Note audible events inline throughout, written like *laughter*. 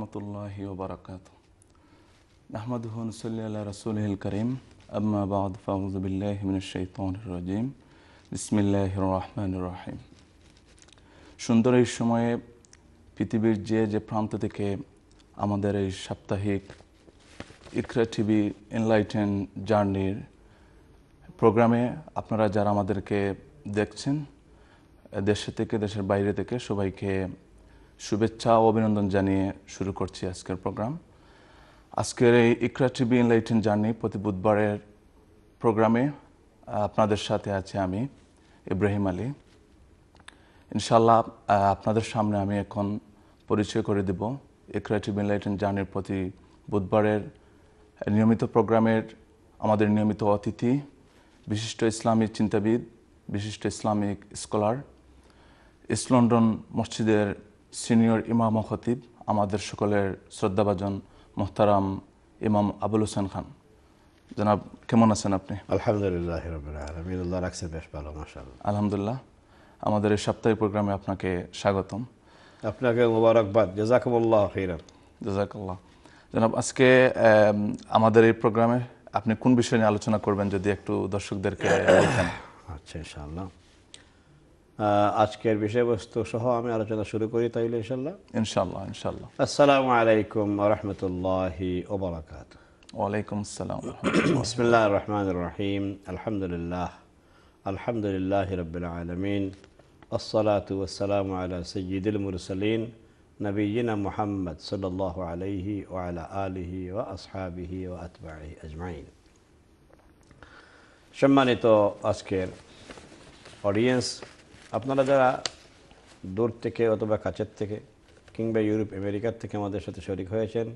রসুল করিম রাহিম সুন্দর এই সময়ে পৃথিবীর যে যে প্রান্ত থেকে আমাদের এই সাপ্তাহিক ইকরা টিভি এনলাইটেন জার্নির প্রোগ্রামে আপনারা যারা আমাদেরকে দেখছেন দেশে থেকে দেশের বাইরে থেকে সবাইকে শুভেচ্ছা ও অভিনন্দন জানিয়ে শুরু করছি আজকের প্রোগ্রাম আজকের এই ইকরা টিভি ইনলাইটেন জার্নি প্রতি বুধবারের প্রোগ্রামে আপনাদের সাথে আছে আমি ইব্রাহিম আলী ইনশাল্লাহ আপনাদের সামনে আমি এখন পরিচয় করে দেব ইকরা টিভি ইনলাইটেন জার্নির প্রতি বুধবারের নিয়মিত প্রোগ্রামের আমাদের নিয়মিত অতিথি বিশিষ্ট ইসলামিক চিন্তাবিদ বিশিষ্ট ইসলামিক স্কলার ইস্ট লন্ডন মসজিদের সিনিয়র ইমাম খতিব আমাদের সকলের শ্রদ্ধাভাজন মোহতারাম ইমাম আবুল হোসেন খান জনাব কেমন আছেন আপনি আলহামদুলিল্লাহ আলমিনুল্লাহ বেশ ভালো মাসাল আলহামদুলিল্লাহ আমাদের এই সাপ্তাহিক প্রোগ্রামে আপনাকে স্বাগতম আপনাকে মোবারকবাদ জাজাকুমুল্লাহ হিরান জাজাকুল্লাহ জনাব আজকে আমাদের এই প্রোগ্রামে আপনি কোন বিষয় নিয়ে আলোচনা করবেন যদি একটু দর্শকদেরকে আচ্ছা ইনশাআল্লাহ আজকের বিষয়বস্তু সহ আমি আলোচনা শুরু করি তাইলে ইনশাআল্লাহ ইনশাআল্লাহ ইনশাআল্লাহ আসসালামু আলাইকুম ওয়া রাহমাতুল্লাহি ওয়া বারাকাতু ওয়ালাইকুম আসসালাম আলাইকম ওযা রাহমাতললাহি রহমতললাহি ওবরাকাত ওযালাইকম আসসালাম বিসমিললাহির রহমানির রহিম আলহামদুলিল্লাহ আলহামদুলিল্লাহি রাব্বিল আলামিন আসসালাতু ওয়াসসালামু আলা সৈয়দুল মুরসালিন نبينا محمد صلى الله عليه وعلى آله وأصحابه وأتباعه أجمعين আজমাইন সম্মানিত আজকের অডিয়েন্স আপনারা যারা দূর থেকে অথবা কাছের থেকে কিংবা ইউরোপ আমেরিকার থেকে আমাদের সাথে শরিক হয়েছেন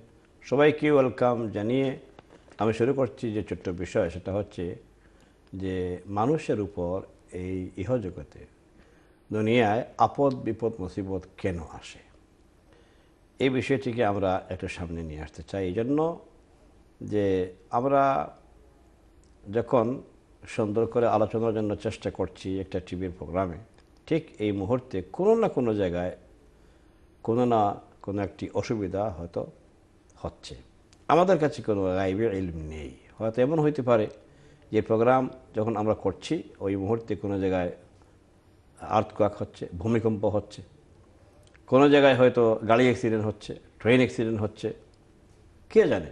সবাইকে ওয়েলকাম জানিয়ে আমি শুরু করছি যে ছোট্ট বিষয় সেটা হচ্ছে যে মানুষের উপর এই ইহজগতে দুনিয়ায় আপদ বিপদ মুসিবত কেন আসে এই বিষয়টিকে আমরা একটু সামনে নিয়ে আসতে চাই এই জন্য যে আমরা যখন সুন্দর করে আলোচনার জন্য চেষ্টা করছি একটা টিভির প্রোগ্রামে ঠিক এই মুহূর্তে কোনো না কোনো জায়গায় কোনো না কোনো একটি অসুবিধা হয়তো হচ্ছে আমাদের কাছে কোনো গাইবের ইলম নেই হয়তো এমন হইতে পারে যে প্রোগ্রাম যখন আমরা করছি ওই মুহূর্তে কোনো জায়গায় কাক হচ্ছে ভূমিকম্প হচ্ছে কোনো জায়গায় হয়তো গাড়ি অ্যাক্সিডেন্ট হচ্ছে ট্রেন অ্যাক্সিডেন্ট হচ্ছে কে জানে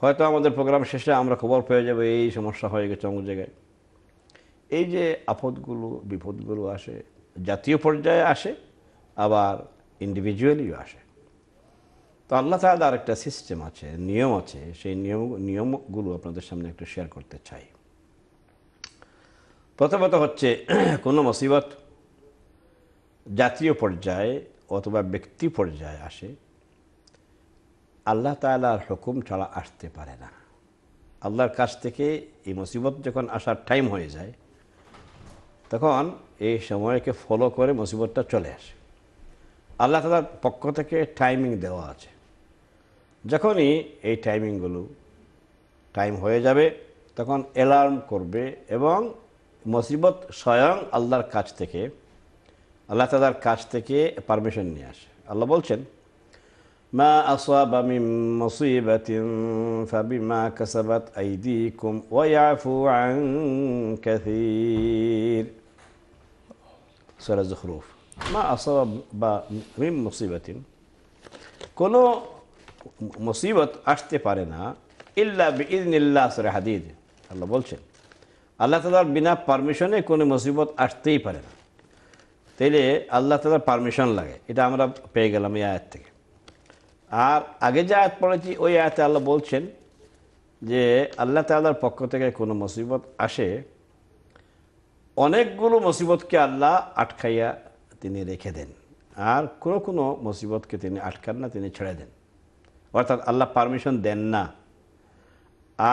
হয়তো আমাদের প্রোগ্রাম শেষে আমরা খবর পেয়ে যাবো এই সমস্যা হয়ে গেছে অমুক জায়গায় এই যে আপদগুলো বিপদগুলো আসে জাতীয় পর্যায়ে আসে আবার ইন্ডিভিজুয়ালিও আসে তো আল্লাহ তাহলে আর একটা সিস্টেম আছে নিয়ম আছে সেই নিয়ম নিয়মগুলো আপনাদের সামনে একটু শেয়ার করতে চাই প্রথমত হচ্ছে কোনো মুসিবত জাতীয় পর্যায়ে অথবা ব্যক্তি পর্যায়ে আসে আল্লাহ তালার হুকুম ছাড়া আসতে পারে না আল্লাহর কাছ থেকে এই মুসিবত যখন আসার টাইম হয়ে যায় তখন এই সময়কে ফলো করে মুসিবতটা চলে আসে আল্লাহ তালার পক্ষ থেকে টাইমিং দেওয়া আছে যখনই এই টাইমিংগুলো টাইম হয়ে যাবে তখন অ্যালার্ম করবে এবং মুসিবত স্বয়ং আল্লাহর কাছ থেকে আল্লাহ তালার কাছ থেকে পারমিশন নিয়ে আসে আল্লাহ বলছেন মা আসওয়াবা মুসিবাতিন ফাবিমা কাসাবাত আইদিকুম ওয়া ইয়াফু আন কাসীর সুরা জখরুফ মা আসা বা মিম মুসিবতিন কোনো মুসিবত আসতে পারে না ইল্লা ইদনিল্লা সরে হাদিদ আল্লাহ বলছেন আল্লাহ তালার বিনা পারমিশনে কোনো মুসিবত আসতেই পারে না তাইলে আল্লাহ তালার পারমিশন লাগে এটা আমরা পেয়ে গেলাম এই আয়াত থেকে আর আগে যে আয়াত পড়েছি ওই আয়াতে আল্লাহ বলছেন যে আল্লাহ তাল্লার পক্ষ থেকে কোনো মুসিবত আসে অনেকগুলো মুসিবতকে আল্লাহ আটকাইয়া তিনি রেখে দেন আর কোনো কোনো মুসিবতকে তিনি আটকান না তিনি ছেড়ে দেন অর্থাৎ আল্লাহ পারমিশন দেন না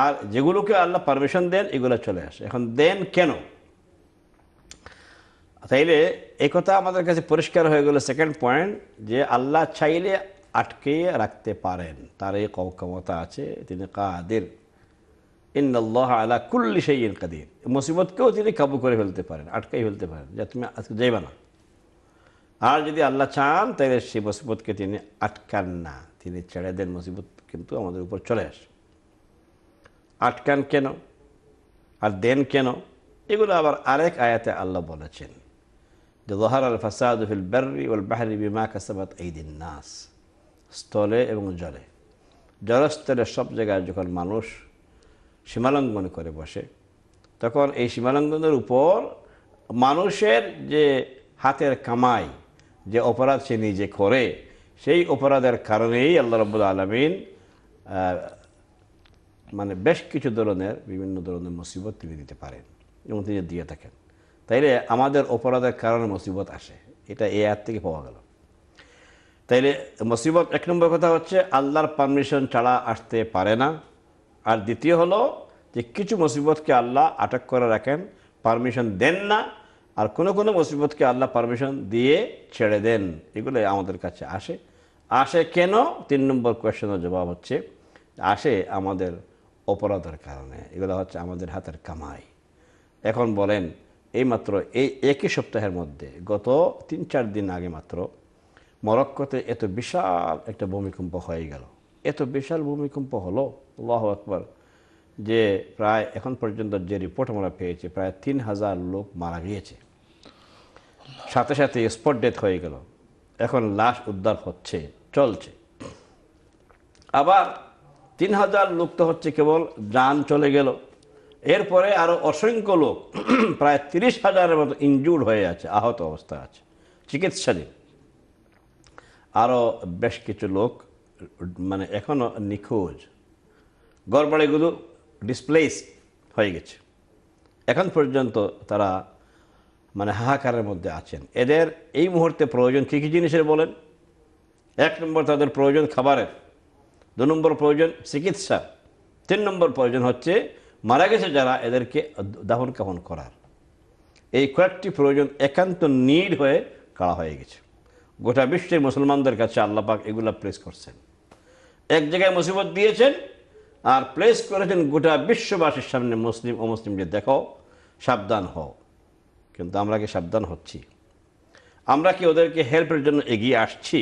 আর যেগুলোকে আল্লাহ পারমিশন দেন এগুলো চলে আসে এখন দেন কেন তাইলে একথা আমাদের কাছে পরিষ্কার হয়ে গেল সেকেন্ড পয়েন্ট যে আল্লাহ চাইলে আটকে রাখতে পারেন তার এই ক্ষমতা আছে তিনি কাদের ইন্নআল্লাহ আলা কুল্লি সেই ইন কাদির মুসিবতকেও তিনি কাবু করে ফেলতে পারেন আটকাই ফেলতে পারেন যা তুমি আজকে যাইবে না আর যদি আল্লাহ চান তাহলে সেই মুসিবতকে তিনি আটকান না তিনি ছেড়ে দেন মুসিবত কিন্তু আমাদের উপর চলে আসে আটকান কেন আর দেন কেন এগুলো আবার আরেক আয়াতে আল্লাহ বলেছেন যে জহার আল ফাসাদ ফিল বার্রি ওল বাহারি বিমা কাসাবাত দিন নাস স্থলে এবং জলে জলস্থলে সব জায়গায় যখন মানুষ সীমালঙ্ঘন করে বসে তখন এই সীমালঙ্ঘনের উপর মানুষের যে হাতের কামাই যে অপরাধ সে নিজে করে সেই অপরাধের কারণেই আল্লাহ রব্বুল আলমিন মানে বেশ কিছু ধরনের বিভিন্ন ধরনের মুসিবত তিনি দিতে পারেন এবং তিনি দিয়ে থাকেন তাইলে আমাদের অপরাধের কারণে মুসিবত আসে এটা এ আর থেকে পাওয়া গেল তাইলে মুসিবত এক নম্বর কথা হচ্ছে আল্লাহর পারমিশন ছাড়া আসতে পারে না আর দ্বিতীয় হলো যে কিছু মুসিবতকে আল্লাহ আটক করে রাখেন পারমিশন দেন না আর কোনো কোনো মুসিবতকে আল্লাহ পারমিশন দিয়ে ছেড়ে দেন এগুলো আমাদের কাছে আসে আসে কেন তিন নম্বর কোয়েশ্চেনের জবাব হচ্ছে আসে আমাদের অপরাধের কারণে এগুলো হচ্ছে আমাদের হাতের কামাই এখন বলেন এই মাত্র এই একই সপ্তাহের মধ্যে গত তিন চার দিন আগে মাত্র মরক্কোতে এত বিশাল একটা ভূমিকম্প হয়ে গেল এত বিশাল ভূমিকম্প হলো আল্লাহ আকবর যে প্রায় এখন পর্যন্ত যে রিপোর্ট আমরা পেয়েছি প্রায় তিন হাজার লোক মারা গিয়েছে সাথে সাথে স্পট ডেথ হয়ে গেল এখন লাশ উদ্ধার হচ্ছে চলছে আবার তিন হাজার লোক তো হচ্ছে কেবল যান চলে গেল এরপরে আরও অসংখ্য লোক *clears throat* প্রায় তিরিশ হাজারের মতো ইনজুর্ড হয়ে আছে আহত অবস্থা আছে চিকিৎসাধীন আরও বেশ কিছু লোক মানে এখনও নিখোঁজ গড়বাড়িগুলো ডিসপ্লেস হয়ে গেছে এখন পর্যন্ত তারা মানে হাহাকারের মধ্যে আছেন এদের এই মুহূর্তে প্রয়োজন কী কী জিনিসের বলেন এক নম্বর তাদের প্রয়োজন খাবারের দু নম্বর প্রয়োজন চিকিৎসা তিন নম্বর প্রয়োজন হচ্ছে মারা গেছে যারা এদেরকে দাহন কাহন করার এই কয়েকটি প্রয়োজন একান্ত নিড হয়ে কাড়া হয়ে গেছে গোটা বিশ্বের মুসলমানদের কাছে আল্লাপাক এগুলা প্রেস করছেন এক জায়গায় মুসিবত দিয়েছেন আর প্লেস করেছেন গোটা বিশ্ববাসীর সামনে মুসলিম অমুসলিম যে দেখো সাবধান হও কিন্তু আমরা কি সাবধান হচ্ছি আমরা কি ওদেরকে হেল্পের জন্য এগিয়ে আসছি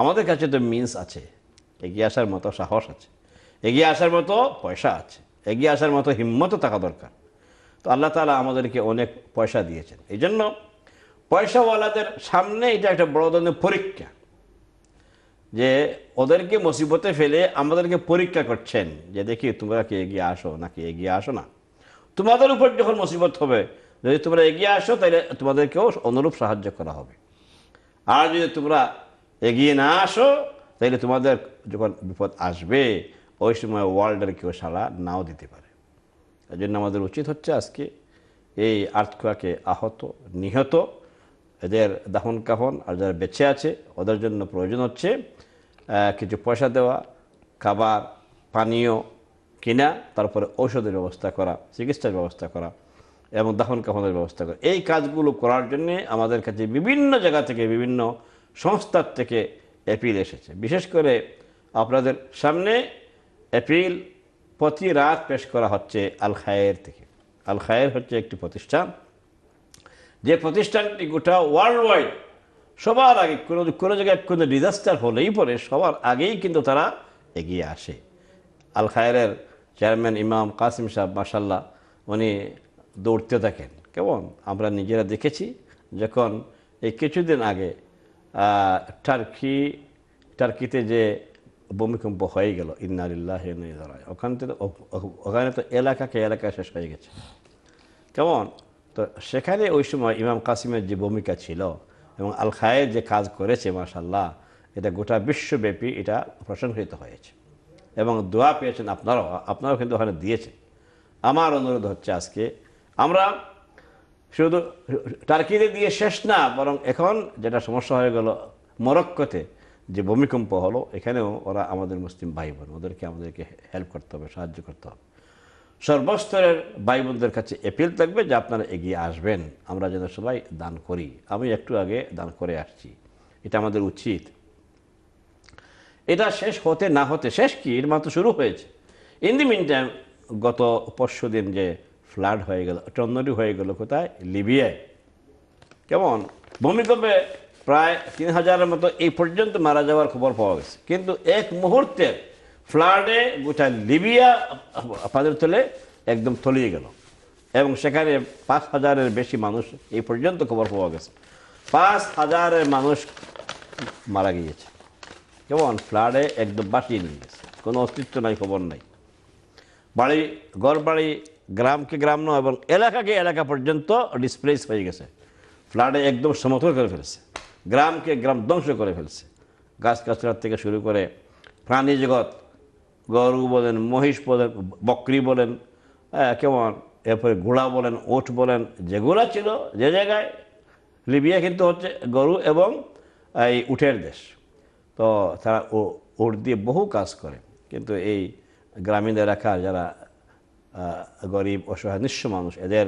আমাদের কাছে তো মিন্স আছে এগিয়ে আসার মতো সাহস আছে এগিয়ে আসার মতো পয়সা আছে এগিয়ে আসার মতো হিম্মতও থাকা দরকার তো আল্লাহ তালা আমাদেরকে অনেক পয়সা দিয়েছেন এই জন্য পয়সাওয়ালাদের সামনে এটা একটা বড় ধরনের পরীক্ষা যে ওদেরকে মুসিবতে ফেলে আমাদেরকে পরীক্ষা করছেন যে দেখি তোমরা কি এগিয়ে আসো নাকি এগিয়ে আসো না তোমাদের উপর যখন মুসিবত হবে যদি তোমরা এগিয়ে আসো তাহলে তোমাদেরকেও অনুরূপ সাহায্য করা হবে আর যদি তোমরা এগিয়ে না আসো তাহলে তোমাদের যখন বিপদ আসবে ওই সময় ওয়ার্ল্ডের কেউ সাড়া নাও দিতে পারে এই জন্য আমাদের উচিত হচ্ছে আজকে এই আর্থকুয়াকে আহত নিহত এদের দাহন কাহন আর যারা বেঁচে আছে ওদের জন্য প্রয়োজন হচ্ছে কিছু পয়সা দেওয়া খাবার পানীয় কিনা তারপরে ঔষধের ব্যবস্থা করা চিকিৎসার ব্যবস্থা করা এবং দাফন কাফনের ব্যবস্থা করা এই কাজগুলো করার জন্যে আমাদের কাছে বিভিন্ন জায়গা থেকে বিভিন্ন সংস্থার থেকে অ্যাপিল এসেছে বিশেষ করে আপনাদের সামনে অ্যাপিল প্রতি রাত পেশ করা হচ্ছে আল খায়ের থেকে আল খায়ের হচ্ছে একটি প্রতিষ্ঠান যে প্রতিষ্ঠানটি গোটা ওয়ার্ল্ড ওয়াইড সবার আগে কোনো কোনো জায়গায় কোনো ডিজাস্টার হলেই পরে সবার আগেই কিন্তু তারা এগিয়ে আসে আল খায়ের চেয়ারম্যান ইমাম কাসিম সাহেব মাসাল্লাহ উনি দৌড়তে থাকেন কেমন আমরা নিজেরা দেখেছি যখন এই কিছুদিন আগে টার্কি টার্কিতে যে ভূমিকম্প হয়ে গেল ইন্নালিল্লাহ ধরায় ওখান থেকে ওখানে তো এলাকাকে এলাকা শেষ হয়ে গেছে কেমন তো সেখানে ওই সময় ইমাম কাসিমের যে ভূমিকা ছিল এবং আল খায়ের যে কাজ করেছে মাশাল্লাহ এটা গোটা বিশ্বব্যাপী এটা প্রশংসিত হয়েছে এবং দোয়া পেয়েছেন আপনারাও আপনারাও কিন্তু ওখানে দিয়েছেন আমার অনুরোধ হচ্ছে আজকে আমরা শুধু টার্কিতে দিয়ে শেষ না বরং এখন যেটা সমস্যা হয়ে গেল মরক্কোতে যে ভূমিকম্প হলো এখানেও ওরা আমাদের মুসলিম ভাই বোন ওদেরকে আমাদেরকে হেল্প করতে হবে সাহায্য করতে হবে সর্বস্তরের ভাই কাছে অ্যাপিল থাকবে যে আপনারা এগিয়ে আসবেন আমরা যেন সবাই দান করি আমি একটু আগে দান করে আসছি এটা আমাদের উচিত এটা শেষ হতে না হতে শেষ কি এর মাত্র শুরু হয়েছে ইন দি মিন টাইম গত পরশু দিন যে ফ্লাড হয়ে গেল টন্নটি হয়ে গেল কোথায় লিবিয়ায় কেমন ভূমিকম্পে প্রায় তিন হাজারের মতো এই পর্যন্ত মারা যাওয়ার খবর পাওয়া গেছে কিন্তু এক মুহূর্তের ফ্লাডে গোটা লিবিয়া আপাদের তলে একদম তলিয়ে গেল এবং সেখানে পাঁচ হাজারের বেশি মানুষ এই পর্যন্ত খবর পাওয়া গেছে পাঁচ হাজারের মানুষ মারা গিয়েছে কেমন ফ্লাডে একদম বাসিয়ে নিয়ে গেছে কোনো অস্তিত্ব নাই খবর নাই বাড়ি ঘর বাড়ি গ্রামকে গ্রাম নয় এবং এলাকাকে এলাকা পর্যন্ত ডিসপ্লেস হয়ে গেছে ফ্লাডে একদম সমথর করে ফেলছে গ্রামকে গ্রাম ধ্বংস করে ফেলছে গাছ গাছড়ার থেকে শুরু করে প্রাণী জগৎ গরু বলেন মহিষ বলেন বকরি বলেন কেমন এরপরে ঘোড়া বলেন ওঠ বলেন যেগুলো ছিল যে জায়গায় লিবিয়া কিন্তু হচ্ছে গরু এবং এই উঠের দেশ তো তারা ও ওট দিয়ে বহু কাজ করে কিন্তু এই গ্রামীণ এলাকার যারা গরিব অসহায় নিঃস্ব মানুষ এদের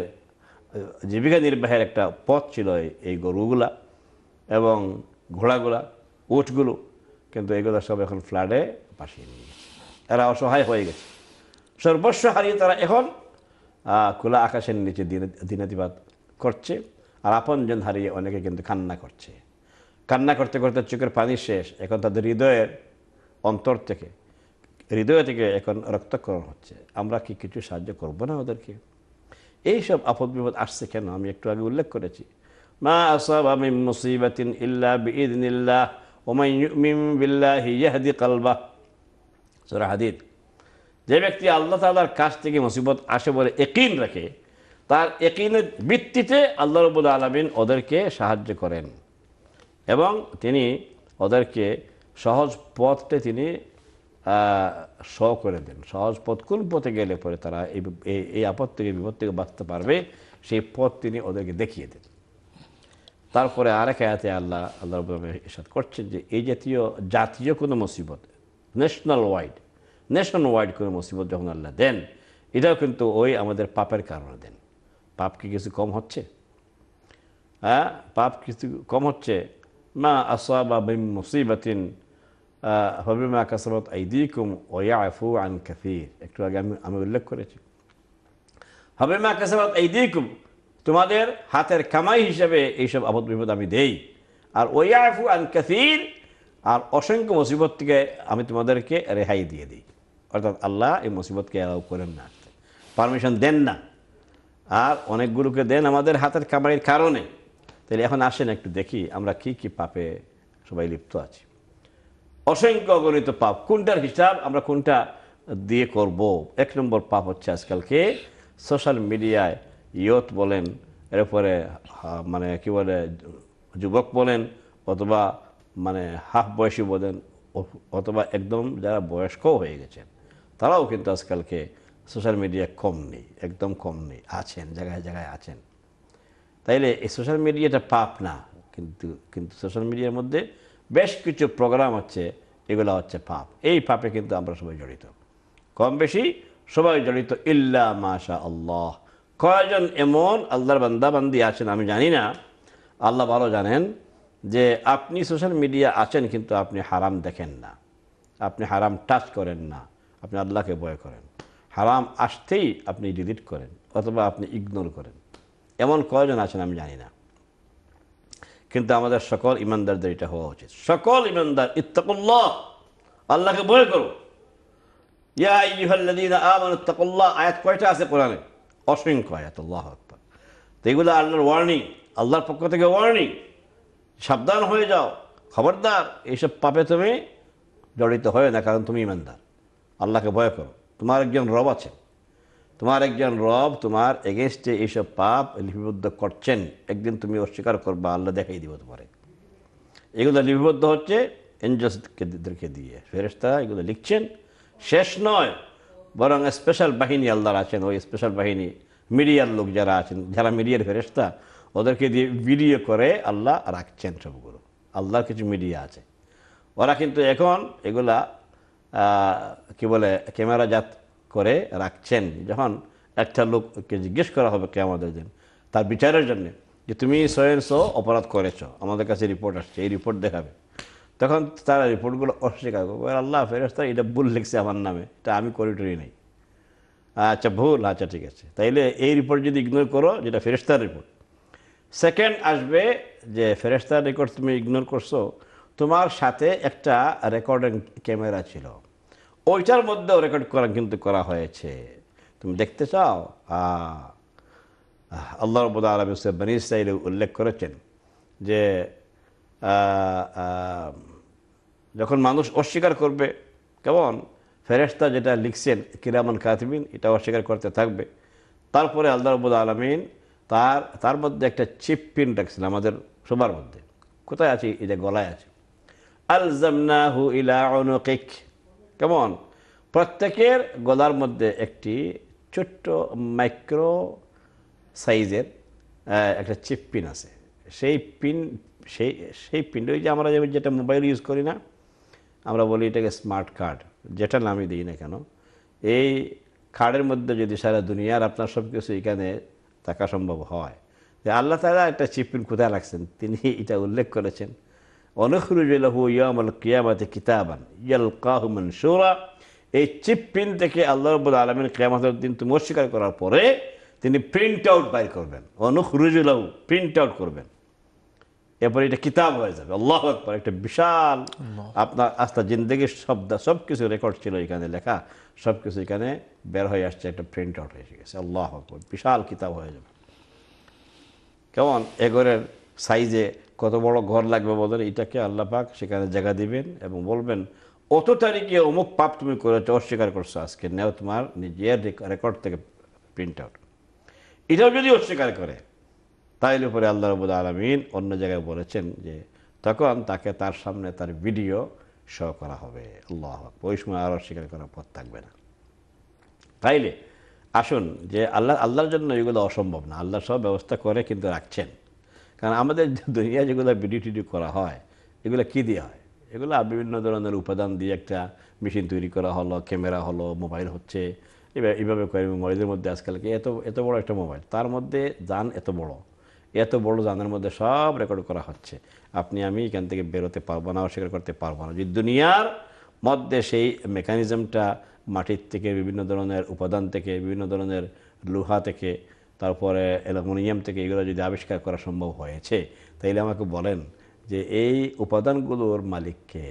জীবিকা নির্বাহের একটা পথ ছিল এই গরুগুলা এবং ঘোড়াগুলা উঠগুলো কিন্তু এগুলো সব এখন ফ্ল্যাটে পাঠিয়ে নিয়ে এরা অসহায় হয়ে গেছে সর্বস্ব হারিয়ে তারা এখন খোলা আকাশের নিচে দিনাতিবাদ করছে আর আপনজন হারিয়ে অনেকে কিন্তু কান্না করছে কান্না করতে করতে চোখের পানি শেষ এখন তাদের হৃদয়ের অন্তর থেকে হৃদয় থেকে এখন রক্তকরণ হচ্ছে আমরা কি কিছু সাহায্য করব না ওদেরকে এইসব আপদ বিপদ আসছে কেন আমি একটু আগে উল্লেখ করেছি মা আসাব আমি মুসিবাতিন ইল্লা বিদিন ইল্লাহ ওমাই বিল্লাহ ইয়াহদি কালবাহ সোরা হাদিদ যে ব্যক্তি আল্লাহ তালার কাছ থেকে মুসিবত আসে বলে একিন রাখে তার একিনের ভিত্তিতে আল্লাহ রবুল আলমিন ওদেরকে সাহায্য করেন এবং তিনি ওদেরকে সহজ পথটে তিনি স করে দেন সহজ পথ কোন পথে গেলে পরে তারা এই এই আপদ থেকে বিপদ থেকে বাঁচতে পারবে সেই পথ তিনি ওদেরকে দেখিয়ে দেন তারপরে আরেক আয়াতে আল্লাহ আল্লাহ এসাদ করছেন যে এই জাতীয় জাতীয় কোনো মুসিবত ন্যাশনাল ওয়াইড নেশন ওয়াইড কোনো মুসিবত যখন আল্লাহ দেন এটাও কিন্তু ওই আমাদের পাপের কারণে দেন পাপ কি কিছু কম হচ্ছে হ্যাঁ পাপ কিছু কম হচ্ছে মা আসা বা বিম মুসিবাতিন হবিমা কাসাবত আইদিকুম ওয়াফু আন কাসির একটু আগে আমি আমি উল্লেখ করেছি হবে হবিমা কাসাবত আইদিকুম তোমাদের হাতের কামাই হিসাবে এইসব আপদ বিপদ আমি দেই আর ওয়াফু আন কাসির আর অসংখ্য মুসিবত থেকে আমি তোমাদেরকে রেহাই দিয়ে দিই অর্থাৎ আল্লাহ এই মুসিবতকে অ্যালাউ করেন না পারমিশন দেন না আর অনেকগুলোকে দেন আমাদের হাতের কামাইয়ের কারণে তাহলে এখন আসেন একটু দেখি আমরা কি কি পাপে সবাই লিপ্ত আছি অসংখ্য অগণিত পাপ কোনটার হিসাব আমরা কোনটা দিয়ে করব এক নম্বর পাপ হচ্ছে আজকালকে সোশ্যাল মিডিয়ায় ইয়ত বলেন এরপরে মানে কি বলে যুবক বলেন অথবা মানে হাফ বয়সী বলেন অথবা একদম যারা বয়স্ক হয়ে গেছেন তারাও কিন্তু আজকালকে সোশ্যাল মিডিয়া কম নেই একদম কম নেই আছেন জায়গায় জায়গায় আছেন তাইলে এই সোশ্যাল মিডিয়াটা পাপ না কিন্তু কিন্তু সোশ্যাল মিডিয়ার মধ্যে বেশ কিছু প্রোগ্রাম হচ্ছে এগুলো হচ্ছে পাপ এই পাপে কিন্তু আমরা সবাই জড়িত কম বেশি সবাই জড়িত ইল্লা মাশা আল্লাহ কয়জন এমন আল্লাহর বান্দাবান্দি আছেন আমি জানি না আল্লাহ ভালো জানেন যে আপনি সোশ্যাল মিডিয়া আছেন কিন্তু আপনি হারাম দেখেন না আপনি হারাম টাচ করেন না আপনি আল্লাহকে ভয় করেন হারাম আসতেই আপনি ডিলিট করেন অথবা আপনি ইগনোর করেন এমন কয়জন আছেন আমি জানি না কিন্তু আমাদের সকল ইমানদারদের এটা হওয়া উচিত সকল ইমানদার ইত্তাকুল্লাহ আল্লাহকে ভয় করো ইয়া ইহাল্লাদিনা আমান ইত্তাকুল্লাহ আয়াত কয়টা আছে কোরআনে অসংখ্য আয়াত আল্লাহ আকবর তো এগুলো আল্লাহর ওয়ার্নিং আল্লাহর পক্ষ থেকে ওয়ার্নিং সাবধান হয়ে যাও খবরদার এইসব পাপে তুমি জড়িত হয় না কারণ তুমি ইমানদার আল্লাহকে ভয় করো তোমার একজন রব আছে তোমার একজন রব তোমার এগেনস্টে এইসব পাপ লিপিবদ্ধ করছেন একদিন তুমি অস্বীকার করবা আল্লাহ দেখাই দিব তোমারে এগুলো লিপিবদ্ধ হচ্ছে এনজসকে দিয়ে ফেরেস্তা এগুলো লিখছেন শেষ নয় বরং স্পেশাল বাহিনী আল্লাহর আছেন ওই স্পেশাল বাহিনী মিডিয়ার লোক যারা আছেন যারা মিডিয়ার ফেরেস্তা ওদেরকে দিয়ে ভিডিও করে আল্লাহ রাখছেন সবগুলো আল্লাহর কিছু মিডিয়া আছে ওরা কিন্তু এখন এগুলা কি বলে ক্যামেরা জাত করে রাখছেন যখন একটা লোককে জিজ্ঞেস করা হবে কে আমাদের দিন তার বিচারের জন্যে যে তুমি স অপরাধ করেছ আমাদের কাছে রিপোর্ট আসছে এই রিপোর্ট দেখাবে তখন তারা রিপোর্টগুলো অস্বীকার করবে আল্লাহ ফেরস্তা এটা ভুল লিখছে আমার নামে এটা আমি করি টরি নাই আচ্ছা ভুল আচ্ছা ঠিক আছে তাইলে এই রিপোর্ট যদি ইগনোর করো যেটা ফেরেস্তার রিপোর্ট সেকেন্ড আসবে যে ফেরেস্তার রেকর্ড তুমি ইগনোর করছো তোমার সাথে একটা রেকর্ডিং ক্যামেরা ছিল ওইটার মধ্যেও রেকর্ড করা কিন্তু করা হয়েছে তুমি দেখতে চাও আল্লাহ রবুল্লা আলম ইসলাম উল্লেখ করেছেন যে যখন মানুষ অস্বীকার করবে কেমন ফেরেস্তা যেটা লিখছেন কিরামান কাতমিন এটা অস্বীকার করতে থাকবে তারপরে আল্লাহ রবুদ আলমিন তার তার মধ্যে একটা চিপ পিন রাখছেন আমাদের সবার মধ্যে কোথায় আছে এটা গলায় আছে আল হু ইলা কেমন প্রত্যেকের গলার মধ্যে একটি ছোট্ট মাইক্রো সাইজের একটা চিপ পিন আছে সেই পিন সেই সেই পিনটা যে আমরা যেটা মোবাইল ইউজ করি না আমরা বলি এটাকে স্মার্ট কার্ড যেটা নামই দিই না কেন এই কার্ডের মধ্যে যদি সারা দুনিয়ার আপনার সব কিছু এখানে থাকা সম্ভব হয় যে আল্লাহ তালা একটা চিপ পিন কোথায় রাখছেন তিনি এটা উল্লেখ করেছেন অনখরুজ লাহু ইয়ামাল কিয়ামাতে কিতাবান ইয়াল কাহু মনসুরা এই চিপিন থেকে আল্লাহ রব্বুল আলমিন কেয়ামতের দিন তুমি অস্বীকার করার পরে তিনি প্রিন্ট আউট বাইর করবেন অনুখরুজ লাহু প্রিন্ট আউট করবেন এরপরে এটা কিতাব হয়ে যাবে আল্লাহ একবার একটা বিশাল আপনার আস্থা জিন্দগির শব্দ সব কিছু রেকর্ড ছিল এখানে লেখা সব কিছু এখানে বের হয়ে আসছে একটা প্রিন্ট আউট হয়ে গেছে আল্লাহ বিশাল কিতাব হয়ে যাবে কেমন এগরের সাইজে কত বড় ঘর লাগবে বলেন এটাকে আল্লাহ পাক সেখানে জায়গা দিবেন এবং বলবেন অত তারিখে অমুক পাপ তুমি করেছো অস্বীকার করছো আজকে নেও তোমার নিজের ইয়ে রেকর্ড থেকে প্রিন্ট আউট এটাও যদি অস্বীকার করে তাইলে উপরে আল্লাহ রবুল আলমিন অন্য জায়গায় বলেছেন যে তখন তাকে তার সামনে তার ভিডিও শো করা হবে আল্লাহ ওই সময় আর অস্বীকার করার পথ থাকবে না তাইলে আসুন যে আল্লাহ আল্লাহর জন্য এগুলো অসম্ভব না আল্লাহ সব ব্যবস্থা করে কিন্তু রাখছেন কারণ আমাদের দুনিয়া যেগুলো ভিডিও টিডিও করা হয় এগুলো কী দিয়ে হয় এগুলো বিভিন্ন ধরনের উপাদান দিয়ে একটা মেশিন তৈরি করা হলো ক্যামেরা হলো মোবাইল হচ্ছে এবার এইভাবে করে মোবাইলের মধ্যে আজকালকে এত এত বড় একটা মোবাইল তার মধ্যে যান এত বড় এত বড় যানের মধ্যে সব রেকর্ড করা হচ্ছে আপনি আমি এখান থেকে বেরোতে পারবো না অস্বীকার করতে পারবো না যদি দুনিয়ার মধ্যে সেই মেকানিজমটা মাটির থেকে বিভিন্ন ধরনের উপাদান থেকে বিভিন্ন ধরনের লোহা থেকে তারপরে অ্যালুমিনিয়াম থেকে এগুলো যদি আবিষ্কার করা সম্ভব হয়েছে তাইলে আমাকে বলেন যে এই উপাদানগুলোর মালিককে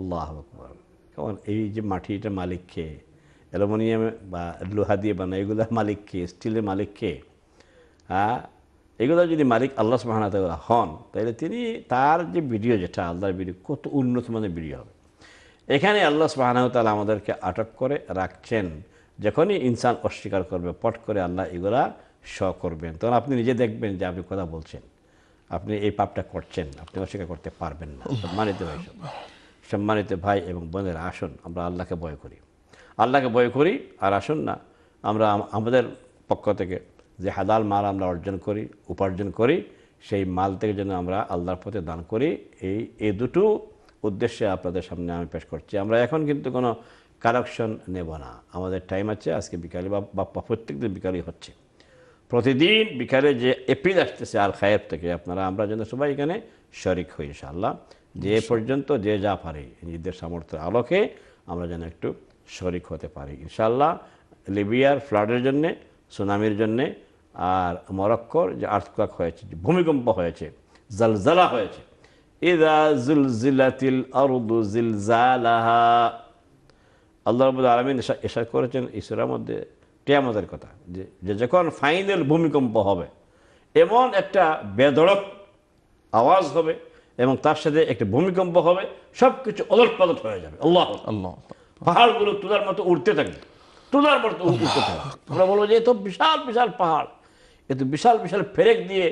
আল্লাহ আকবর কেমন এই যে মাটিটা মালিককে অ্যালুমিনিয়াম বা লোহা দিয়ে বানায় এগুলোর মালিককে স্টিলের মালিককে হ্যাঁ এগুলো যদি মালিক আল্লাহ সুহানা হন তাহলে তিনি তার যে ভিডিও যেটা আল্লাহর ভিডিও কত উন্নত মানের ভিডিও হবে এখানে আল্লাহ তালা আমাদেরকে আটক করে রাখছেন যখনই ইনসান অস্বীকার করবে পট করে আল্লাহ এগুলা স করবেন তখন আপনি নিজে দেখবেন যে আপনি কথা বলছেন আপনি এই পাপটা করছেন আপনি অস্বীকার করতে পারবেন না সম্মানিত ভাই সম্মানিত ভাই এবং বোনের আসুন আমরা আল্লাহকে ভয় করি আল্লাহকে ভয় করি আর আসুন না আমরা আমাদের পক্ষ থেকে যে হালাল মাল আমরা অর্জন করি উপার্জন করি সেই মাল থেকে যেন আমরা আল্লাহর পথে দান করি এই এই দুটো উদ্দেশ্যে আপনাদের সামনে আমি পেশ করছি আমরা এখন কিন্তু কোনো কারকশন নেব না আমাদের টাইম আছে আজকে বিকালে বা প্রত্যেক দিন বিকালই হচ্ছে প্রতিদিন বিকালে যে এপিল আসতেছে আল খায়েব থেকে আপনারা আমরা যেন সবাই এখানে শরিক হই ইনশাল্লাহ যে পর্যন্ত যে যা পারে নিজেদের সামর্থ্যের আলোকে আমরা যেন একটু শরিক হতে পারি ইনশাল্লাহ লিবিয়ার ফ্লাডের জন্যে সুনামির জন্যে আর মরক্কোর যে আর্থকাক হয়েছে যে ভূমিকম্প হয়েছে জলজালা হয়েছে ইদা জুলজিলাতিল আরদু জিলজালাহা আল্লাহ রবুল আলমিন এসা করেছেন ঈশ্বরের মধ্যে কেয়ামতের কথা যে যখন ফাইনাল ভূমিকম্প হবে এমন একটা বেদড়ক আওয়াজ হবে এবং তার সাথে একটা ভূমিকম্প হবে সব কিছু অলটপালট হয়ে যাবে আল্লাহ আল্লাহ পাহাড়গুলো তুলার মতো উঠতে থাকবে তুলার মতো উঠতে থাকবে আমরা বলবো যে এত বিশাল বিশাল পাহাড় এত বিশাল বিশাল ফেরেক দিয়ে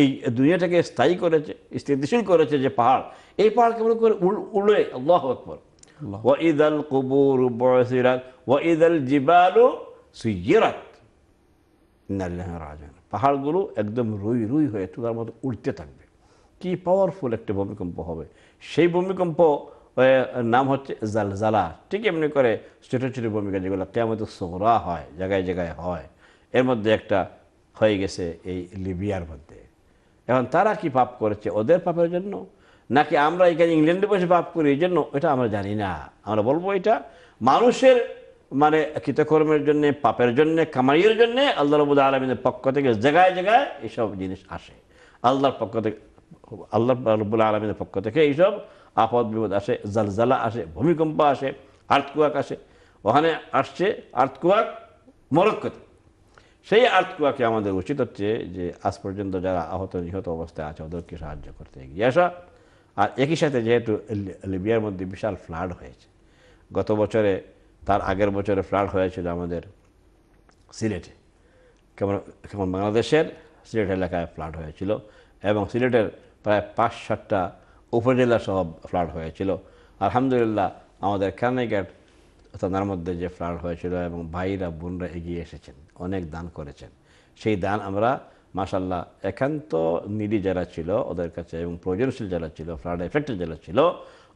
এই দুনিয়াটাকে স্থায়ী করেছে স্থিতিশীল করেছে যে পাহাড় এই পাহাড় কেমন করে উড়ে আল্লাহ আকবর ওয়াঈদ আল কবুর বয়সিরাত ওয়াঈদ জিবালু সুইয়েরাত ইন্নাল্লাহ পাহাড়গুলো একদম রুই রুই হয়ে তুলার মতো উঠতে থাকবে কি পাওয়ারফুল একটা ভূমিকম্প হবে সেই ভূমিকম্প নাম হচ্ছে জালজালা ঠিক এমনি করে ছোটো ছোটো ভূমিকা যেগুলো কেমন সোহরা হয় জায়গায় জায়গায় হয় এর মধ্যে একটা হয়ে গেছে এই লিবিয়ার মধ্যে এখন তারা কি পাপ করেছে ওদের পাপের জন্য নাকি আমরা এখানে ইংল্যান্ডে বসে পাপ করি এই জন্য এটা আমরা জানি না আমরা বলবো এটা মানুষের মানে কৃতকর্মের জন্য পাপের জন্য কামাইয়ের জন্য আল্লাহ রবুদ আলমিনের পক্ষ থেকে জায়গায় জায়গায় এইসব জিনিস আসে আল্লাহর পক্ষ থেকে আল্লাহ রবুল আলমিনের পক্ষ থেকে এইসব আপদ বিপদ আসে জালজালা আসে ভূমিকম্প আসে আর্থকুয়াক আসে ওখানে আসছে আর্থকুয়াক মরক্কোতে সেই আর্থকুয়াকে আমাদের উচিত হচ্ছে যে আজ পর্যন্ত যারা আহত নিহত অবস্থায় আছে ওদেরকে সাহায্য করতে এগিয়ে আসা আর একই সাথে যেহেতু লিবিয়ার মধ্যে বিশাল ফ্লাড হয়েছে গত বছরে তার আগের বছরে ফ্লাড হয়েছিল আমাদের সিলেটে কেমন কেমন বাংলাদেশের সিলেট এলাকায় ফ্লাড হয়েছিল এবং সিলেটের প্রায় পাঁচ সাতটা উপজেলা সহ ফ্লাড হয়েছিল আলহামদুলিল্লাহ আমাদের কানেঘাট থানার মধ্যে যে ফ্লাড হয়েছিল এবং ভাইরা বোনরা এগিয়ে এসেছেন অনেক দান করেছেন সেই দান আমরা মাসাল্লাহ একান্ত নিডি যারা ছিল ওদের কাছে এবং প্রয়োজনশীল যারা ছিল ফ্লাড এফেক্টেড যারা ছিল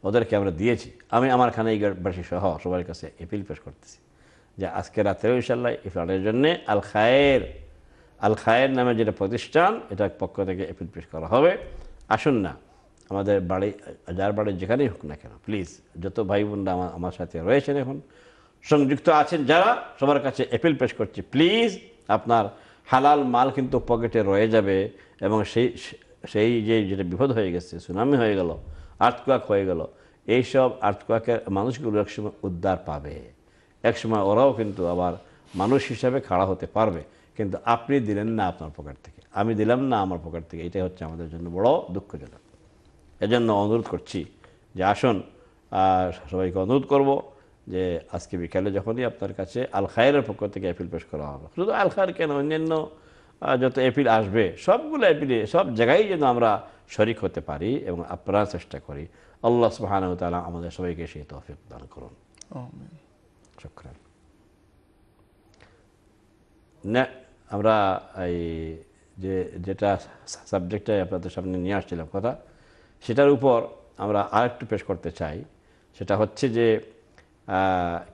ওদেরকে আমরা দিয়েছি আমি আমার খানাইগারবাসী সহ সবার কাছে এপিল পেশ করতেছি যে আজকে রাত্রেও ইনশাল্লাহ ইফলানের জন্য আল খায়ের আল খায়ের নামে যেটা প্রতিষ্ঠান এটার পক্ষ থেকে এপিল পেশ করা হবে আসুন না আমাদের বাড়ি যার বাড়ি যেখানেই হোক না কেন প্লিজ যত ভাই বোনরা আমার আমার সাথে রয়েছেন এখন সংযুক্ত আছেন যারা সবার কাছে এপিল পেশ করছি প্লিজ আপনার হালাল মাল কিন্তু পকেটে রয়ে যাবে এবং সেই সেই যে যেটা বিপদ হয়ে গেছে সুনামি হয়ে গেল আর্থকোয়াক হয়ে গেল এইসব আর্থকোয়াকের মানুষগুলো একসময় উদ্ধার পাবে একসময় ওরাও কিন্তু আবার মানুষ হিসাবে খাড়া হতে পারবে কিন্তু আপনি দিলেন না আপনার পকেট থেকে আমি দিলাম না আমার পকেট থেকে এটাই হচ্ছে আমাদের জন্য বড় দুঃখজনক এজন্য অনুরোধ করছি যে আসুন সবাইকে অনুরোধ করব যে আজকে বিকালে যখনই আপনার কাছে আল খায়ের পক্ষ থেকে অ্যাপিল পেশ করা হবে শুধু আল খায়ের কেন অন্যান্য যত অ্যাপিল আসবে সবগুলো অ্যাপিলে সব জায়গায় যেন আমরা শরিক হতে পারি এবং আপনারা চেষ্টা করি আল্লাহ সুবাহানাউ আমাদের সবাইকে সেই তহফিক দান করুন শুক্রান না আমরা এই যে যেটা সাবজেক্টে আপনাদের সামনে নিয়ে আসছিলাম কথা সেটার উপর আমরা আরেকটু পেশ করতে চাই সেটা হচ্ছে যে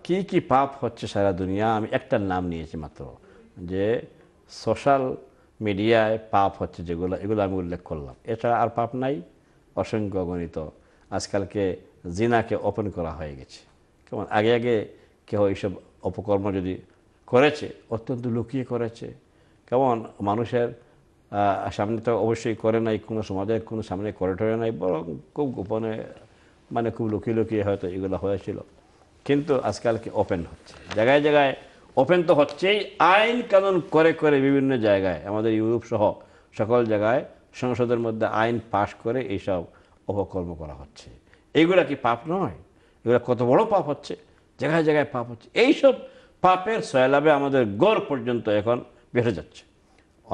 কি কি পাপ হচ্ছে সারা দুনিয়া আমি একটার নাম নিয়েছি মাত্র যে সোশ্যাল মিডিয়ায় পাপ হচ্ছে যেগুলো এগুলো আমি উল্লেখ করলাম এছাড়া আর পাপ নাই অসংখ্য গণিত আজকালকে জিনাকে ওপেন করা হয়ে গেছে কেমন আগে আগে কেউ এইসব অপকর্ম যদি করেছে অত্যন্ত লুকিয়ে করেছে কেমন মানুষের সামনে তো অবশ্যই করে নাই কোনো সমাজের কোনো সামনে করে টরে নাই বরং খুব গোপনে মানে খুব লুকিয়ে লুকিয়ে হয়তো এগুলো হয়েছিল কিন্তু আজকালকে ওপেন হচ্ছে জায়গায় জায়গায় ওপেন তো হচ্ছেই আইন কানুন করে করে বিভিন্ন জায়গায় আমাদের ইউরোপ সহ সকল জায়গায় সংসদের মধ্যে আইন পাশ করে এইসব অপকর্ম করা হচ্ছে এগুলো কি পাপ নয় এগুলো কত বড় পাপ হচ্ছে জায়গায় জায়গায় পাপ হচ্ছে এইসব পাপের সয়লাভে আমাদের গড় পর্যন্ত এখন বেড়ে যাচ্ছে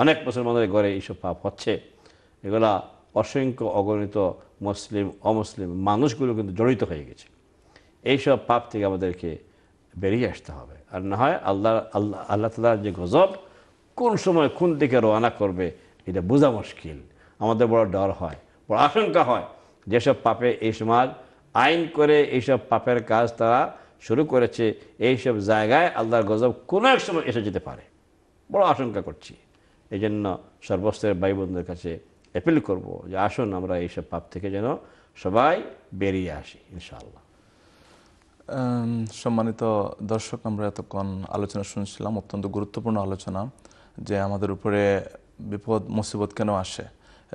অনেক মুসলমানদের গড়ে এইসব পাপ হচ্ছে এগুলা অসংখ্য অগণিত মুসলিম অমুসলিম মানুষগুলো কিন্তু জড়িত হয়ে গেছে এইসব পাপ থেকে আমাদেরকে বেরিয়ে আসতে হবে আর না হয় আল্লাহ আল্লাহ আল্লাহ তালার যে গজব কোন সময় কোন দিকে রওনা করবে এটা বোঝা মুশকিল আমাদের বড় ডর হয় বড় আশঙ্কা হয় যেসব পাপে এই সমাজ আইন করে এইসব পাপের কাজ তারা শুরু করেছে এইসব জায়গায় আল্লাহর গজব কোনো এক সময় এসে যেতে পারে বড় আশঙ্কা করছি এই জন্য সর্বস্তরের ভাইবন্ধুর কাছে অ্যাপিল করব যে আসুন আমরা এইসব পাপ থেকে যেন সবাই বেরিয়ে আসি ইনশাআল্লাহ সম্মানিত দর্শক আমরা এতক্ষণ আলোচনা শুনছিলাম অত্যন্ত গুরুত্বপূর্ণ আলোচনা যে আমাদের উপরে বিপদ মুসিবত কেন আসে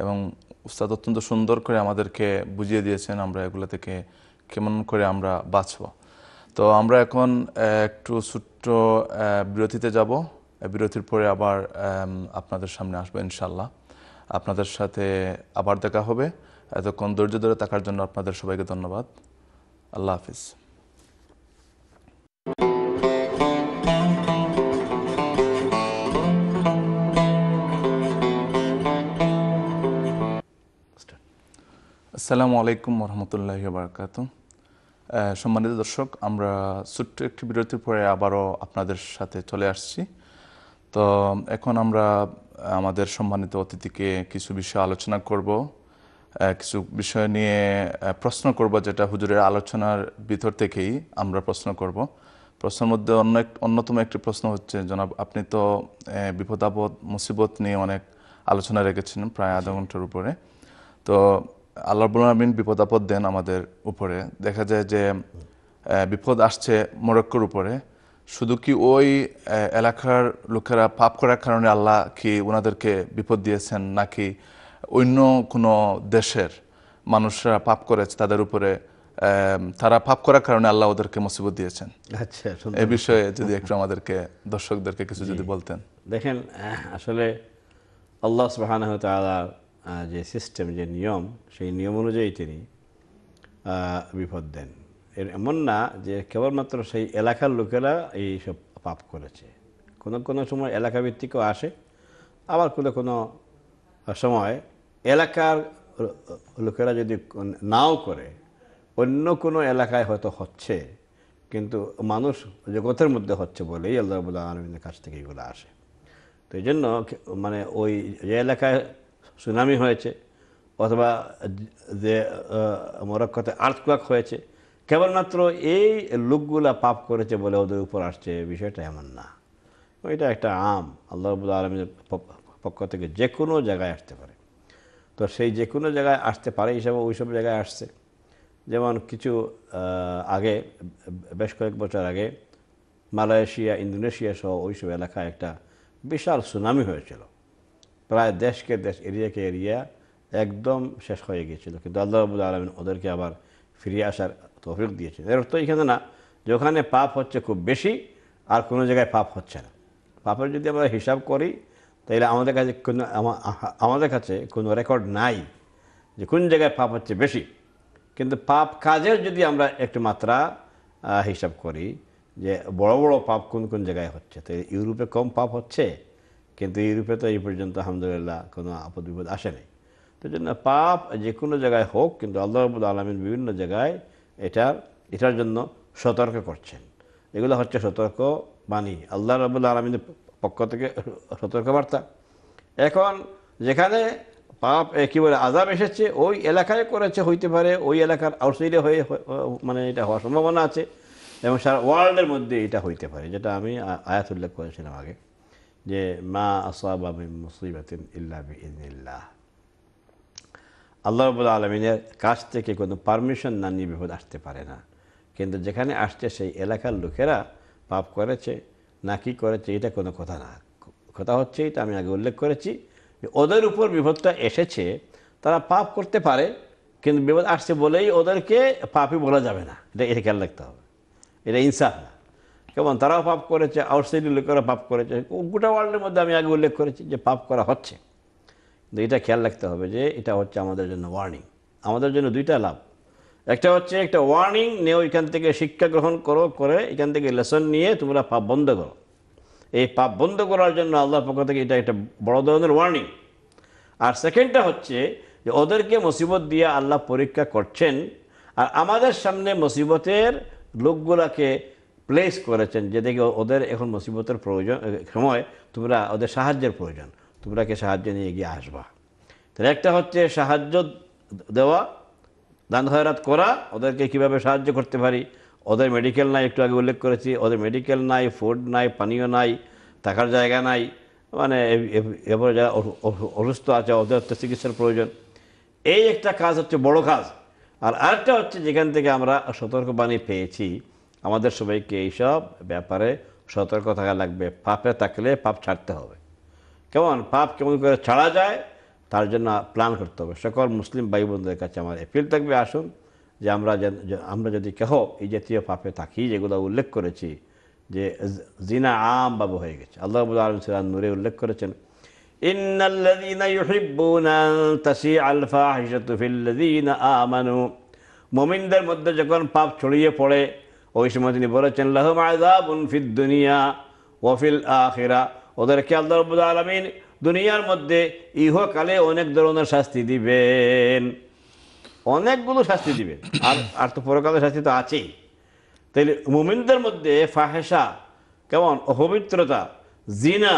এবং উস্তাদ অত্যন্ত সুন্দর করে আমাদেরকে বুঝিয়ে দিয়েছেন আমরা এগুলো থেকে কেমন করে আমরা বাঁচব তো আমরা এখন একটু ছোট্ট বিরতিতে যাব বিরতির পরে আবার আপনাদের সামনে আসবো ইনশাল্লাহ আপনাদের সাথে আবার দেখা হবে এতক্ষণ ধৈর্য ধরে থাকার জন্য আপনাদের সবাইকে ধন্যবাদ আল্লাহ হাফিজ আসসালামু আলাইকুম রহমতুল্লাহ বারকাত সম্মানিত দর্শক আমরা ছোট্ট একটি বিরতির পরে আবারও আপনাদের সাথে চলে আসছি তো এখন আমরা আমাদের সম্মানিত অতিথিকে কিছু বিষয় আলোচনা করব কিছু বিষয় নিয়ে প্রশ্ন করব যেটা হুজুরের আলোচনার ভিতর থেকেই আমরা প্রশ্ন করব প্রশ্নের মধ্যে অন্য অন্যতম একটি প্রশ্ন হচ্ছে জনাব আপনি তো বিপদ আপদ মুসিবত নিয়ে অনেক আলোচনা রেখেছেন প্রায় আধা ঘন্টার উপরে তো আল্লাহ আলমিন বিপদ আপদ দেন আমাদের উপরে দেখা যায় যে বিপদ আসছে মরক্কোর উপরে শুধু কি ওই এলাকার লোকেরা পাপ করার কারণে আল্লাহ কি ওনাদেরকে বিপদ দিয়েছেন নাকি অন্য কোনো দেশের মানুষরা পাপ করেছে তাদের উপরে তারা পাপ করার কারণে আল্লাহ ওদেরকে মুসিবত দিয়েছেন আচ্ছা এ বিষয়ে যদি একটু আমাদেরকে দর্শকদেরকে কিছু যদি বলতেন দেখেন আসলে আল্লাহ সুবাহ যে সিস্টেম যে নিয়ম সেই নিয়ম অনুযায়ী তিনি বিপদ দেন এর এমন না যে কেবলমাত্র সেই এলাকার লোকেরা এই সব পাপ করেছে কোনো কোনো সময় এলাকা ভিত্তিকও আসে আবার কোনো কোনো সময় এলাকার লোকেরা যদি নাও করে অন্য কোনো এলাকায় হয়তো হচ্ছে কিন্তু মানুষ জগতের মধ্যে হচ্ছে বলেই আল্লাহ আলমিনের কাছ থেকে এগুলো আসে তো এই জন্য মানে ওই যে এলাকায় সুনামি হয়েছে অথবা যে মরক্কতে আর্থকুয়াক হয়েছে কেবলমাত্র এই লোকগুলা পাপ করেছে বলে ওদের উপর আসছে বিষয়টা এমন না এটা একটা আম আল্লাহ আলমের পক্ষ থেকে যে কোনো জায়গায় আসতে পারে তো সেই যে কোনো জায়গায় আসতে পারে হিসাবে ওই সব জায়গায় আসছে যেমন কিছু আগে বেশ কয়েক বছর আগে মালয়েশিয়া ইন্দোনেশিয়া সহ ওইসব এলাকায় একটা বিশাল সুনামি হয়েছিল প্রায় দেশকে দেশ এরিয়াকে এরিয়া একদম শেষ হয়ে গিয়েছিল কিন্তু আল্লাহ আলমিন ওদেরকে আবার ফিরিয়ে আসার তৌফিক দিয়েছে এর অর্থ এখানে না যে ওখানে পাপ হচ্ছে খুব বেশি আর কোনো জায়গায় পাপ হচ্ছে না পাপের যদি আমরা হিসাব করি তাহলে আমাদের কাছে কোনো আমাদের কাছে কোনো রেকর্ড নাই যে কোন জায়গায় পাপ হচ্ছে বেশি কিন্তু পাপ কাজের যদি আমরা একটু মাত্রা হিসাব করি যে বড় বড় পাপ কোন কোন জায়গায় হচ্ছে তাই ইউরোপে কম পাপ হচ্ছে কিন্তু ইউরোপে তো এই পর্যন্ত আলহামদুলিল্লাহ কোনো আপদ বিপদ আসে নাই তো জন্য পাপ যে কোনো জায়গায় হোক কিন্তু আল্লাহ রবুল আলমিন বিভিন্ন জায়গায় এটার এটার জন্য সতর্ক করছেন এগুলো হচ্ছে সতর্ক বাণী আল্লাহ রবুল আলমিনের পক্ষ থেকে সতর্কবার্তা এখন যেখানে পাপ কী বলে আজাব এসেছে ওই এলাকায় করেছে হইতে পারে ওই এলাকার আউটসাইডে হয়ে মানে এটা হওয়ার সম্ভাবনা আছে এবং সারা ওয়ার্ল্ডের মধ্যে এটা হইতে পারে যেটা আমি আয়াত উল্লেখ করেছিলাম আগে যে মা আসাবা মুসিবাতিন ইল্লা ইল্লাহ আল্লাহ রবুল আলমিনের কাছ থেকে কোনো পারমিশন না নিয়ে বিপদ আসতে পারে না কিন্তু যেখানে আসছে সেই এলাকার লোকেরা পাপ করেছে না কি করেছে এটা কোনো কথা না কথা হচ্ছে এটা আমি আগে উল্লেখ করেছি ওদের উপর বিপদটা এসেছে তারা পাপ করতে পারে কিন্তু বিপদ আসছে বলেই ওদেরকে পাপই বলা যাবে না এটা এটা খেয়াল রাখতে হবে এটা ইনসাফ না কেমন তারাও পাপ করেছে আউটসাইডের লোকেরা পাপ করেছে গোটা ওয়ার্ল্ডের মধ্যে আমি আগে উল্লেখ করেছি যে পাপ করা হচ্ছে কিন্তু এটা খেয়াল রাখতে হবে যে এটা হচ্ছে আমাদের জন্য ওয়ার্নিং আমাদের জন্য দুইটা লাভ একটা হচ্ছে একটা ওয়ার্নিং নিয়েও এখান থেকে শিক্ষা গ্রহণ করো করে এখান থেকে লেসন নিয়ে তোমরা পাপ বন্ধ করো এই পাপ বন্ধ করার জন্য আল্লাহর পক্ষ থেকে এটা একটা বড় ধরনের ওয়ার্নিং আর সেকেন্ডটা হচ্ছে যে ওদেরকে মুসিবত দিয়ে আল্লাহ পরীক্ষা করছেন আর আমাদের সামনে মুসিবতের লোকগুলাকে প্লেস করেছেন যে দেখে ওদের এখন মুসিবতের প্রয়োজন সময় তোমরা ওদের সাহায্যের প্রয়োজন তোমরাকে সাহায্য নিয়ে এগিয়ে আসবা তাহলে একটা হচ্ছে সাহায্য দেওয়া দান খয়রাত করা ওদেরকে কিভাবে সাহায্য করতে পারি ওদের মেডিকেল নাই একটু আগে উল্লেখ করেছি ওদের মেডিকেল নাই ফুড নাই পানীয় নাই থাকার জায়গা নাই মানে এবার যারা অসুস্থ আছে ওদের হচ্ছে চিকিৎসার প্রয়োজন এই একটা কাজ হচ্ছে বড় কাজ আর আরেকটা হচ্ছে যেখান থেকে আমরা সতর্কবাণী পেয়েছি আমাদের সবাইকে এইসব ব্যাপারে সতর্ক থাকা লাগবে পাপে থাকলে পাপ ছাড়তে হবে কেমন পাপ কেমন করে ছাড়া যায় তার জন্য প্ল্যান করতে হবে সকল মুসলিম ভাই বোনদের কাছে আমার অ্যাপিল থাকবে আসুন যে আমরা আমরা যদি কেহ এই জাতীয় পাপে থাকি যেগুলো উল্লেখ করেছি যে জিনা আম বাবু হয়ে গেছে আল্লাহ আলম সিরাজ নূরে উল্লেখ করেছেন إن الذين يحبون أن تسيع الفاحشة في الذين মধ্যে যখন পাপ ছড়িয়ে পড়ে ওই সময় তিনি বলেছেন লাহম আজাবুন ফিদ দুনিয়া ওয়াফিল আখিরা ওদের খেয়াল রব্বুল আলমিন দুনিয়ার মধ্যে ইহকালে অনেক ধরনের শাস্তি দিবেন অনেকগুলো শাস্তি দিবেন আর আর তো পরকালের শাস্তি তো আছেই তাইলে মুমিনদের মধ্যে ফাহেসা কেমন অপবিত্রতা জিনা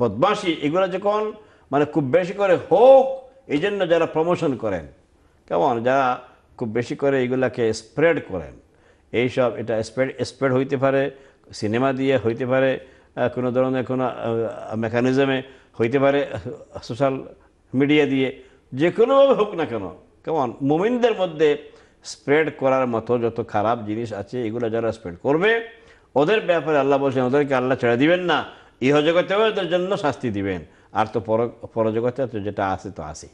বদমাসি এগুলো যখন মানে খুব বেশি করে হোক এই জন্য যারা প্রমোশন করেন কেমন যারা খুব বেশি করে এগুলাকে স্প্রেড করেন এইসব এটা স্প্রেড স্প্রেড হইতে পারে সিনেমা দিয়ে হইতে পারে কোনো ধরনের কোনো মেকানিজমে হইতে পারে সোশ্যাল মিডিয়া দিয়ে যে কোনোভাবে হোক না কেন কেমন মোমিনদের মধ্যে স্প্রেড করার মতো যত খারাপ জিনিস আছে এগুলো যারা স্প্রেড করবে ওদের ব্যাপারে আল্লাহ বলছেন ওদেরকে আল্লাহ ছেড়ে দিবেন না ইহজগতেও ওদের জন্য শাস্তি দিবেন আর তো পর পরজগতে যেটা আছে তো আসি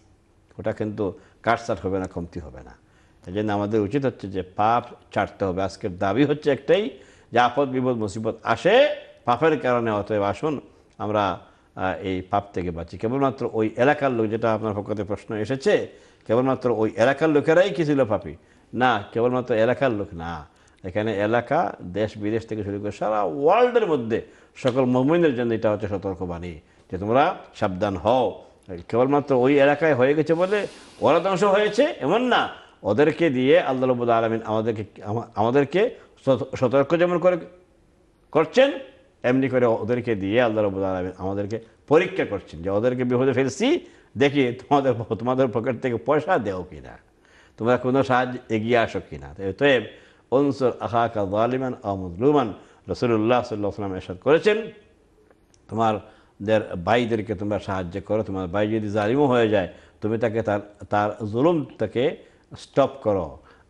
ওটা কিন্তু কাটসাট হবে না কমতি হবে না তাই জন্য আমাদের উচিত হচ্ছে যে পাপ ছাড়তে হবে আজকের দাবি হচ্ছে একটাই যে আপদ বিপদ মুসিবত আসে পাপের কারণে অতএব আসুন আমরা এই পাপ থেকে বাঁচি কেবলমাত্র ওই এলাকার লোক যেটা আপনার পক্ষতে প্রশ্ন এসেছে কেবলমাত্র ওই এলাকার লোকেরাই কি ছিল পাপি না কেবলমাত্র এলাকার লোক না এখানে এলাকা দেশ বিদেশ থেকে শুরু করে সারা ওয়ার্ল্ডের মধ্যে সকল মোমিনের জন্য এটা হচ্ছে সতর্কবাণী যে তোমরা সাবধান হও কেবলমাত্র ওই এলাকায় হয়ে গেছে বলে ওরা ধ্বংস হয়েছে এমন না ওদেরকে দিয়ে আল্লাহ রবুল আলমিন আমাদেরকে আমাদেরকে সতর্ক যেমন করে করছেন এমনি করে ওদেরকে দিয়ে আল্লাহ রবুল আলমিন আমাদেরকে পরীক্ষা করছেন যে ওদেরকে বিপদে ফেলছি দেখি তোমাদের তোমাদের পকেট থেকে পয়সা দেও কিনা তোমরা কোনো সাহায্য এগিয়ে আসো না তৈব অনসর আহাকা জালিমান আমদলুমান রসুল্লাহ সাল্লাহাম এসাদ করেছেন তোমার দের ভাইদেরকে তোমরা সাহায্য করো তোমার ভাই যদি জালিমও হয়ে যায় তুমি তাকে তার তার জুলুম তাকে স্টপ করো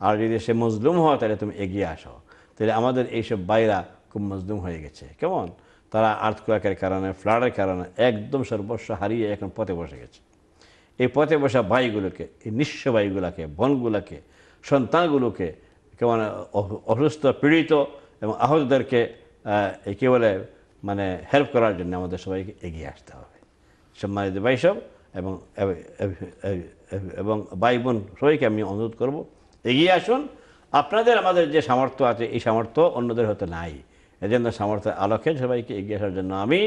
আর যদি সে মজলুম হয় তাহলে তুমি এগিয়ে আসো তাহলে আমাদের এইসব বাইরা খুব মজলুম হয়ে গেছে কেমন তারা আর্থকুয়াকের কারণে ফ্লাডের কারণে একদম সর্বস্ব হারিয়ে এখন পথে বসে গেছে এই পথে বসা ভাইগুলোকে এই নিঃস্ব বাইগুলোকে বনগুলোকে সন্তানগুলোকে কেমন অসুস্থ পীড়িত এবং আহতদেরকে একে বলে মানে হেল্প করার জন্য আমাদের সবাইকে এগিয়ে আসতে হবে সম্মানিত ভাইসব এবং এবং ভাই বোন সবাইকে আমি অনুরোধ করব এগিয়ে আসুন আপনাদের আমাদের যে সামর্থ্য আছে এই সামর্থ্য অন্যদের হতে নাই এজন্য সামর্থ্য আলোকে সবাইকে এগিয়ে আসার জন্য আমি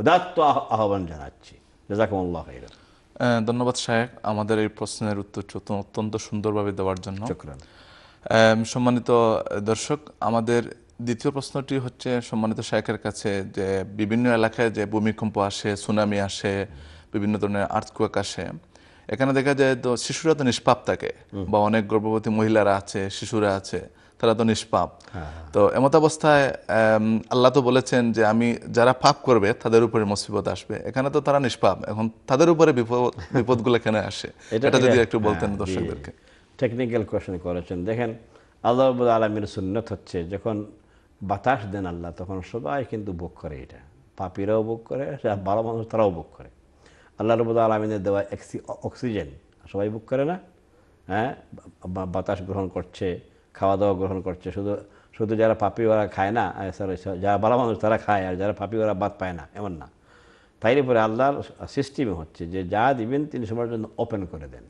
উদাত্ত আহ্বান জানাচ্ছি জাজাকুমুল্লাহ ধন্যবাদ সাহেব আমাদের এই প্রশ্নের উত্তর অত্যন্ত সুন্দরভাবে দেওয়ার জন্য সম্মানিত দর্শক আমাদের দ্বিতীয় প্রশ্নটি হচ্ছে সম্মানিত শায়কের কাছে যে বিভিন্ন এলাকায় যে ভূমিকম্প আসে সুনামি আসে বিভিন্ন ধরনের আর্থকুয়াক আসে এখানে দেখা যায় তো শিশুরা তো নিষ্পাপ থাকে বা অনেক গর্ভবতী মহিলারা আছে শিশুরা আছে তারা তো নিষ্পাপ হ্যাঁ, হ্যাঁ। তো এমত অবস্থায় আল্লাহ তো বলেছেন যে আমি যারা পাপ করবে তাদের উপরে মুসিবত আসবে এখানে তো তারা নিষ্পাপ এখন তাদের উপরে বিপদ বিপদগুলো কেন আসে এটা যদি একটু বলতেন হ্যাঁ, দর্শকদেরকে টেকনিক্যাল কোয়েশন করেছেন দেখেন আল্লাহ আলমীর সুন্নত হচ্ছে যখন বাতাস দেন আল্লাহ তখন সবাই কিন্তু ভোগ করে এটা পাপিরাও ভোগ করে ভালো মানুষ তারাও ভোগ করে আল্লাহ রবুল্লা আলমিনের দেওয়া অক্সিজেন সবাই বুক করে না হ্যাঁ বাতাস গ্রহণ করছে খাওয়া দাওয়া গ্রহণ করছে শুধু শুধু যারা পাপি ওরা খায় না যারা ভালো মানুষ তারা খায় আর যারা পাপি ওরা বাদ পায় না এমন না তাই পরে আল্লাহর সিস্টেমে হচ্ছে যে যা দিবেন তিনি সবার জন্য ওপেন করে দেন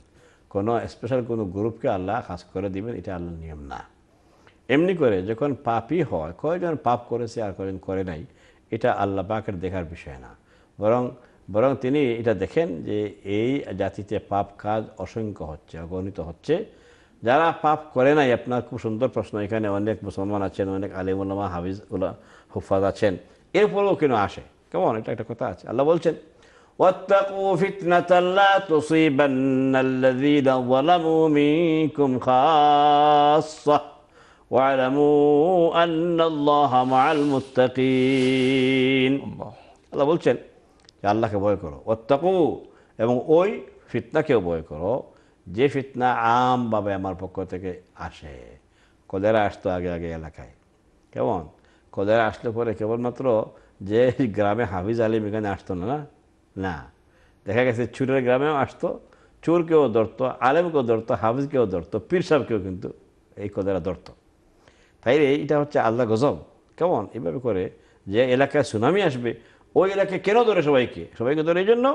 কোনো স্পেশাল কোনো গ্রুপকে আল্লাহ খাস করে দিবেন এটা আল্লাহর নিয়ম না এমনি করে যখন পাপই হয় কয়জন পাপ করেছে আর কয়জন করে নাই এটা আল্লাহ পাকের দেখার বিষয় না বরং বরং তিনি এটা দেখেন যে এই জাতিতে পাপ কাজ অসংখ্য হচ্ছে অগণিত হচ্ছে যারা পাপ করে নাই আপনার খুব সুন্দর প্রশ্ন এখানে অনেক মুসলমান আছেন অনেক আলিমুল্লামা হাফিজ উল্লাহ হুফাজ আছেন এরপরেও কেন আসে কেমন এটা একটা কথা আছে আল্লাহ বলছেন واتقوا فتنة لا تصيبن الذين ظلموا منكم خاصة واعلموا أن الله مع المتقين الله বলছেন আল্লাহকে ভয় করো অত্যাকু এবং ওই ফিতনাকেও ভয় করো যে ফিতনা আমভাবে আমার পক্ষ থেকে আসে কদেরা আসতো আগে আগে এলাকায় কেমন কদেরা আসলে পরে কেবলমাত্র যে গ্রামে হাফিজ আলিম এখানে আসতো না না না দেখা গেছে চুরের গ্রামেও আসতো কেউ ধরত আলেমকেও ধরত হাফিজকেও ধরত পীর সাহেবকেও কিন্তু এই কদেরা ধরত তাই এইটা হচ্ছে আল্লাহ গজব কেমন এভাবে করে যে এলাকায় সুনামি আসবে ওই এলাকায় কেন ধরে সবাইকে সবাইকে ধরে এই জন্য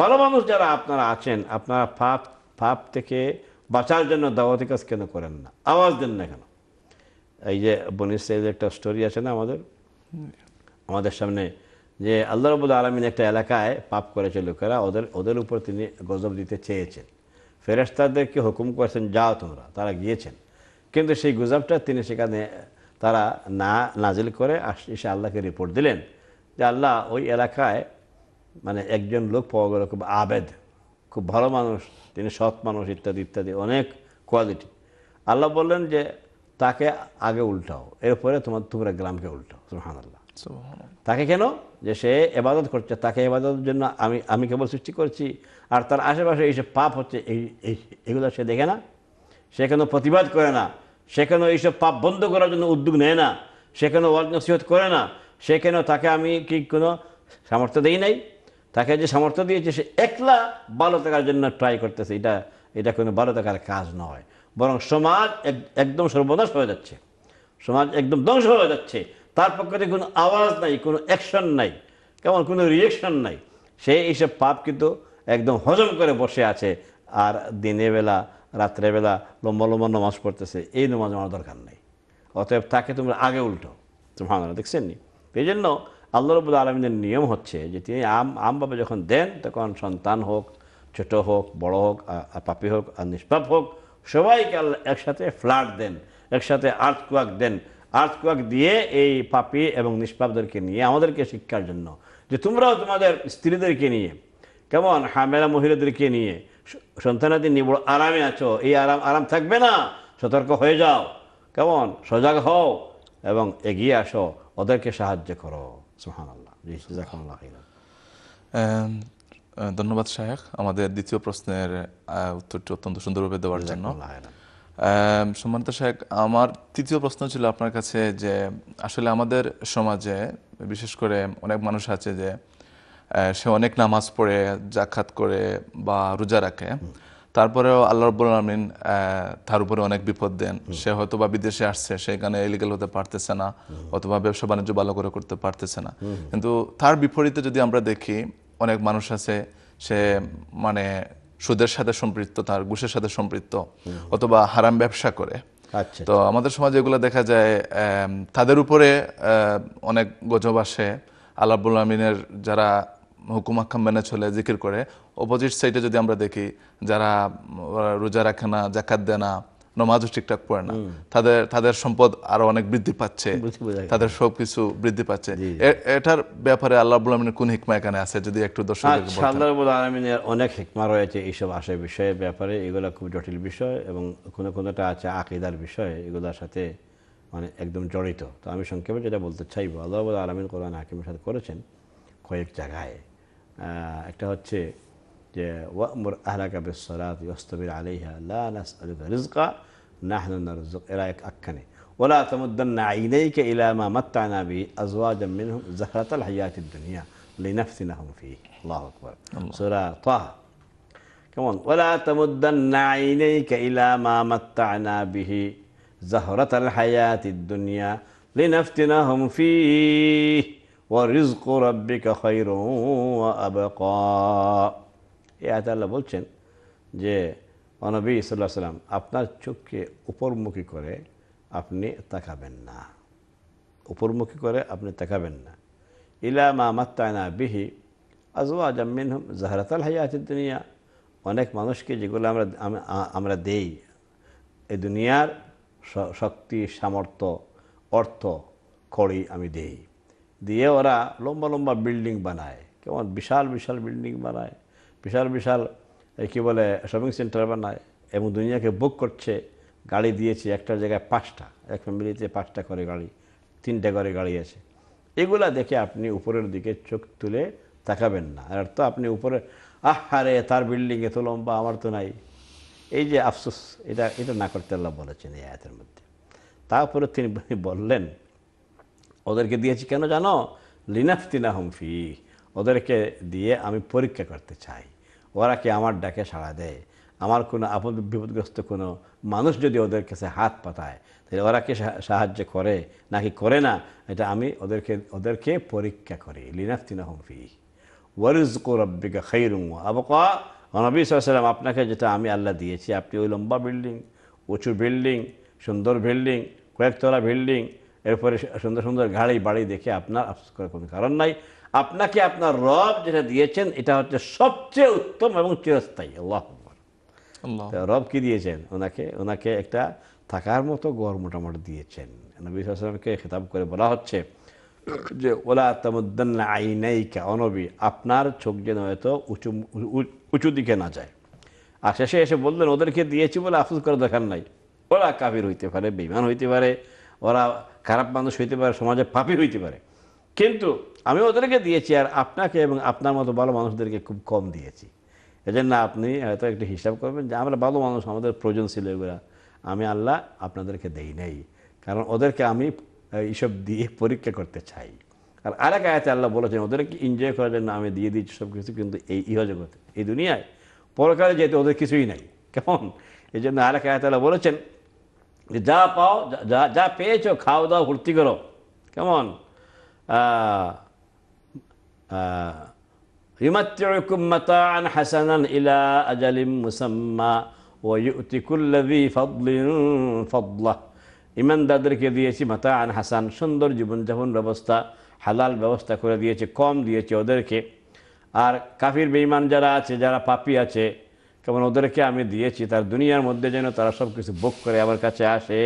ভালো মানুষ যারা আপনারা আছেন আপনারা ফাপ ফাপ থেকে বাঁচার জন্য দাওয়াতি কাজ কেন করেন না আওয়াজ দেন না কেন এই যে বনিস একটা স্টোরি আছে না আমাদের আমাদের সামনে যে আল্লাহ রবুল আলমিন একটা এলাকায় পাপ করেছে লোকেরা ওদের ওদের উপর তিনি গজব দিতে চেয়েছেন ফেরেস্তাদেরকে হুকুম করেছেন যাও তোমরা তারা গিয়েছেন কিন্তু সেই গুজবটা তিনি সেখানে তারা না নাজিল করে এসে আল্লাহকে রিপোর্ট দিলেন যে আল্লাহ ওই এলাকায় মানে একজন লোক পাওয়া গেল খুব আবেদ খুব ভালো মানুষ তিনি সৎ মানুষ ইত্যাদি ইত্যাদি অনেক কোয়ালিটি আল্লাহ বললেন যে তাকে আগে উল্টাও এরপরে তোমার তোমরা গ্রামকে উল্টাও সুহান আল্লাহ তাকে কেন যে সে এবাদত করছে তাকে এবাদতের জন্য আমি আমি কেবল সৃষ্টি করছি আর তার আশেপাশে এইসব পাপ হচ্ছে এই এগুলো সে দেখে না সে কেন প্রতিবাদ করে না সে কেন এইসব পাপ বন্ধ করার জন্য উদ্যোগ নেয় না সে কেন ওয়াজ করে না সে কেন তাকে আমি কি কোনো সামর্থ্য দিই নাই তাকে যে সামর্থ্য দিয়েছে সে একলা ভালো থাকার জন্য ট্রাই করতেছে এটা এটা কোনো ভালো থাকার কাজ নয় বরং সমাজ একদম সর্বনাশ হয়ে যাচ্ছে সমাজ একদম ধ্বংস হয়ে যাচ্ছে তার পক্ষ থেকে কোনো আওয়াজ নাই কোনো অ্যাকশন নাই কেমন কোনো রিয়েকশন নাই সে এইসব পাপ কিন্তু একদম হজম করে বসে আছে আর দিনে বেলা রাত্রেবেলা লম্বা লম্বা নমাজ পড়তেছে এই নমাজ আমার দরকার নেই অতএব তাকে তোমরা আগে উল্টো তোমার দেখছেন নি এই জন্য আল্লাহ রবুল আলমিনের নিয়ম হচ্ছে যে তিনি আম আমভাবে যখন দেন তখন সন্তান হোক ছোট হোক বড় হোক পাপি হোক আর নিষ্পাপ হোক সবাইকে আল্লাহ একসাথে ফ্ল্যাট দেন একসাথে আর্থ কোয়াক দেন আর্থ কোয়াক দিয়ে এই পাপি এবং নিষ্পাপদেরকে নিয়ে আমাদেরকে শিক্ষার জন্য যে তোমরাও তোমাদের স্ত্রীদেরকে নিয়ে কেমন হামেলা মহিলাদেরকে নিয়ে সন্তানাদি নিয়ে আরামে আছো এই আরাম আরাম থাকবে না সতর্ক হয়ে যাও কেমন সজাগ হও এবং এগিয়ে আসো ওদেরকে সাহায্য করো ধন্যবাদ শাহেখ আমাদের দ্বিতীয় প্রশ্নের উত্তরটি অত্যন্ত সুন্দরভাবে দেওয়ার জন্য সম্মানিত শাহেখ আমার তৃতীয় প্রশ্ন ছিল আপনার কাছে যে আসলে আমাদের সমাজে বিশেষ করে অনেক মানুষ আছে যে সে অনেক নামাজ পড়ে জাকাত করে বা রোজা রাখে তারপরেও আল্লাহ রব্বুল আলমিন তার উপরে অনেক বিপদ দেন সে হয়তো বা বিদেশে আসছে সেখানে ইলিগাল হতে পারতেছে না অথবা ব্যবসা বাণিজ্য ভালো করে করতে পারতেছে না কিন্তু তার বিপরীতে যদি আমরা দেখি অনেক মানুষ আছে সে মানে সুদের সাথে সম্পৃক্ত তার ঘুষের সাথে সম্পৃক্ত অথবা হারাম ব্যবসা করে আচ্ছা। তো আমাদের সমাজে এগুলো দেখা যায় তাদের উপরে অনেক গজব আসে আল্লাহ আমিনের যারা হুকুম মেনে চলে জিকির করে অপোজিট সাইডে যদি আমরা দেখি যারা রোজা রাখে না জাকাত দেয় না নমাজও ঠিকঠাক পড়ে না তাদের তাদের সম্পদ আরো অনেক বৃদ্ধি পাচ্ছে তাদের সবকিছু বৃদ্ধি পাচ্ছে এটার ব্যাপারে আল্লাহ আলমিনের কোন হিকমা এখানে আছে যদি একটু দর্শক আচ্ছা, আল্লাহ আলমিনের অনেক হিকমা রয়েছে এইসব আসে বিষয়ের ব্যাপারে এগুলো খুব জটিল বিষয় এবং কোনো কোনোটা আছে আকিদার বিষয় এগুলোর সাথে মানে একদম জড়িত তো আমি সংক্ষেপে যেটা বলতে চাইবো আল্লাহ আলমিন কোরআন হাকিমের সাথে করেছেন কয়েক জায়গায় একটা হচ্ছে যে ওয়ামুর আহলাকা বিসলাত ইস্তাবির আলাইহা লা নাসআলুকা রিজকা নাহনু নারযুক এরা এক আখ্যানে ওয়ালা তামুদ্দান্না আইনাইকা ইলা মা মাত্তানা বিহি আজওয়াজাম মিনহুম যাহরাতাল হায়াতিদ দুনিয়া লিনাফতিনাহুম ফিহি আল্লাহু আকবার সূরা তাহা কেমন ওয়ালা তামুদ্দান্না আইনাইকা ইলা মা মাত্তানা বিহি যাহরাতাল হায়াতিদ দুনিয়া লিনাফতিনাহুম ফিহি রিজক রব্বিকা খৈর এ আয়তাল্লাহ বলছেন যে অনবী ইসাল্লাহ সাল্লাম আপনার চোখকে উপরমুখী করে আপনি তাকাবেন না উপরমুখী করে আপনি তাকাবেন না ইলা মা মাত্তায়না বিহি আজওয়া জামিন হুম জাহরাতাল আছে দুনিয়া অনেক মানুষকে যেগুলো আমরা আমরা দেই এ দুনিয়ার শক্তি সামর্থ্য অর্থ খড়ি আমি দেই দিয়ে ওরা লম্বা লম্বা বিল্ডিং বানায় কেমন বিশাল বিশাল বিল্ডিং বানায় বিশাল বিশাল কী বলে শপিং সেন্টার বানায় এবং দুনিয়াকে বুক করছে গাড়ি দিয়েছে একটা জায়গায় পাঁচটা এক ফ্যামিলিতে পাঁচটা করে গাড়ি তিনটা করে গাড়ি আছে এগুলা দেখে আপনি উপরের দিকে চোখ তুলে তাকাবেন না আর তো আপনি উপরে আহারে তার বিল্ডিং এত লম্বা আমার তো নাই এই যে আফসোস এটা এটা না করতে আল্লাহ বলেছেন এই আয়াতের মধ্যে তারপরে তিনি বললেন ওদেরকে দিয়েছি কেন জানো লিনাফতিনা হুমফি ওদেরকে দিয়ে আমি পরীক্ষা করতে চাই ওরা কি আমার ডাকে সাড়া দেয় আমার কোনো আপদ বিপদগ্রস্ত কোনো মানুষ যদি ওদের কাছে হাত পাতায় তাহলে ওরা কি সাহায্য করে নাকি করে না এটা আমি ওদেরকে ওদেরকে পরীক্ষা করি লিনাফতিনা হুমফি ওয়ারিজ রব্বিকা খৈরুম আবকা নবী সাল্লাম আপনাকে যেটা আমি আল্লাহ দিয়েছি আপনি ওই লম্বা বিল্ডিং উঁচু বিল্ডিং সুন্দর বিল্ডিং কয়েকতলা বিল্ডিং এরপরে সুন্দর সুন্দর ঘাড়ি বাড়ি দেখে আপনার আফসোস করার কোনো কারণ নাই আপনাকে আপনার রব যেটা দিয়েছেন এটা হচ্ছে সবচেয়ে উত্তম এবং চিরস্থায়ী আল্লাহ রব কি দিয়েছেন ওনাকে ওনাকে একটা থাকার মতো গড় মোটামুটি দিয়েছেন নবী সালামকে খেতাব করে বলা হচ্ছে যে ওলা তামুদ্দান আই আইনাইকা অনবী আপনার চোখ যেন হয়তো উঁচু উঁচু দিকে না যায় আর শেষে এসে বললেন ওদেরকে দিয়েছি বলে আফসোস করে দেখার নাই ওরা কাবির হইতে পারে বেমান হইতে পারে ওরা খারাপ মানুষ হইতে পারে সমাজে পাপি হইতে পারে কিন্তু আমি ওদেরকে দিয়েছি আর আপনাকে এবং আপনার মতো ভালো মানুষদেরকে খুব কম দিয়েছি এজন্য আপনি হয়তো একটু হিসাব করবেন যে আমরা ভালো মানুষ আমাদের প্রয়োজন ছিল এগুলা আমি আল্লাহ আপনাদেরকে দেই নাই কারণ ওদেরকে আমি এইসব দিয়ে পরীক্ষা করতে চাই আর আরেক আয়াতে আল্লাহ বলেছেন ওদেরকে এনজয় করার জন্য আমি দিয়ে দিচ্ছি সব কিছু কিন্তু এই ইহজগতে এই দুনিয়ায় পরকালে যেহেতু ওদের কিছুই নাই কেমন এই জন্য আরেক আয়াত আল্লাহ বলেছেন যা পাও যা যা পেয়েছো খাও দাও ভর্তি করো কেমন يمتعكم ইমানদারদেরকে দিয়েছি মাতা আন হাসান সুন্দর জীবনযাপন ব্যবস্থা হালাল ব্যবস্থা করে দিয়েছে কম দিয়েছে ওদেরকে আর কাফির বেঈমান যারা আছে যারা পাপি আছে কেমন ওদেরকে আমি দিয়েছি তার দুনিয়ার মধ্যে যেন তারা সব কিছু বুক করে আমার কাছে আসে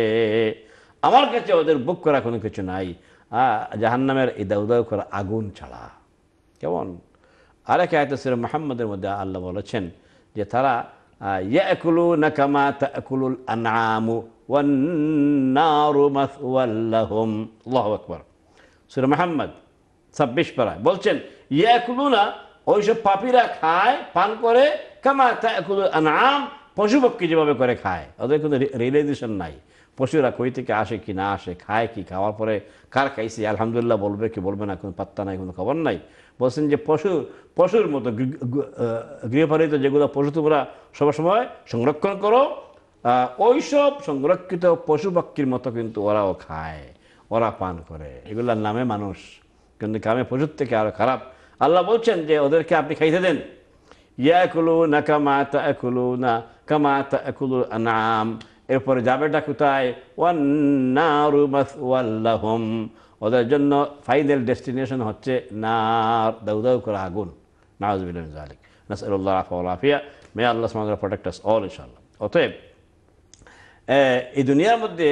আমার কাছে ওদের বুক করা কোনো কিছু নাই জাহান্নামের ইদা উদয় করা আগুন ছাড়া কেমন আরেক আয়তসির মোহাম্মদের মধ্যে আল্লাহ বলেছেন যে তারা ইয়াকুলু নাকামা তাকুলুল আনামু ওয়ান্নারু মাসওয়াল্লাহুম আল্লাহু পারা বলছেন ইয়াকুলুনা ওইসব পাপীরা খায় পান করে কামা তাকুল আনাম পশু পক্ষী যেভাবে করে খায় ওদের কোনো রিয়েলাইজেশন নাই পশুরা কই থেকে আসে কি না আসে খায় কি খাওয়ার পরে কার খাইছে আলহামদুলিল্লাহ বলবে কি বলবে না কোনো পাত্তা নাই কোনো খবর নাই বলছেন যে পশু পশুর মতো গৃহপালিত যেগুলো পশু তোমরা সবসময় সংরক্ষণ করো ওই সব সংরক্ষিত পশু পাখির মতো কিন্তু ওরাও খায় ওরা পান করে এগুলার নামে মানুষ কিন্তু গ্রামে পশুর থেকে আরও খারাপ আল্লাহ বলছেন যে ওদেরকে আপনি খাইতে দেন ইয়াকুলু না কামা তা একুলু না কামা তা আনাম এরপরে যাবেটা কোথায় ওয়ান্নারু মাসওয়াল্লাহুম ওদের জন্য ফাইনাল ডেস্টিনেশন হচ্ছে নার দাউদাউ করে আগুন নাজবিল্লাহ জালিক নাসআল্লাহ আফিয়া মে আল্লাহ সামাদের প্রোটেক্ট আস অল ইনশাআল্লাহ অতএব এই দুনিয়ার মধ্যে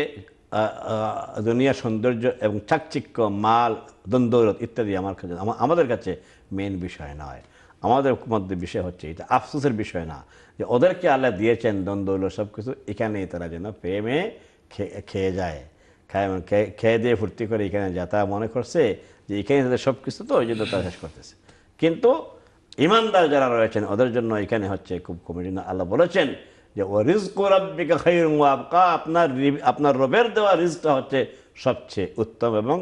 দুনিয়ার সৌন্দর্য এবং চাকচিক্য মাল দ্বন্দ্বরত ইত্যাদি আমার কাছে আমাদের কাছে মেন বিষয় নয় আমাদের মধ্যে বিষয় হচ্ছে এটা আফসোসের বিষয় না যে ওদেরকে আল্লাহ দিয়েছেন দ্বন্দ্ব সব কিছু এখানেই তারা যেন প্রেমে খেয়ে যায় খায় খেয়ে দিয়ে ফুর্তি করে এখানে যা মনে করছে যে এখানে তাদের সব কিছু তো ওই জন্য তারা শেষ করতেছে কিন্তু ইমানদার যারা রয়েছেন ওদের জন্য এখানে হচ্ছে খুব কমে জন্য আল্লাহ বলেছেন যে ও রিজকু রব্বিকা খাইরুম আপকা আপনার আপনার রবের দেওয়া রিজটা হচ্ছে সবচেয়ে উত্তম এবং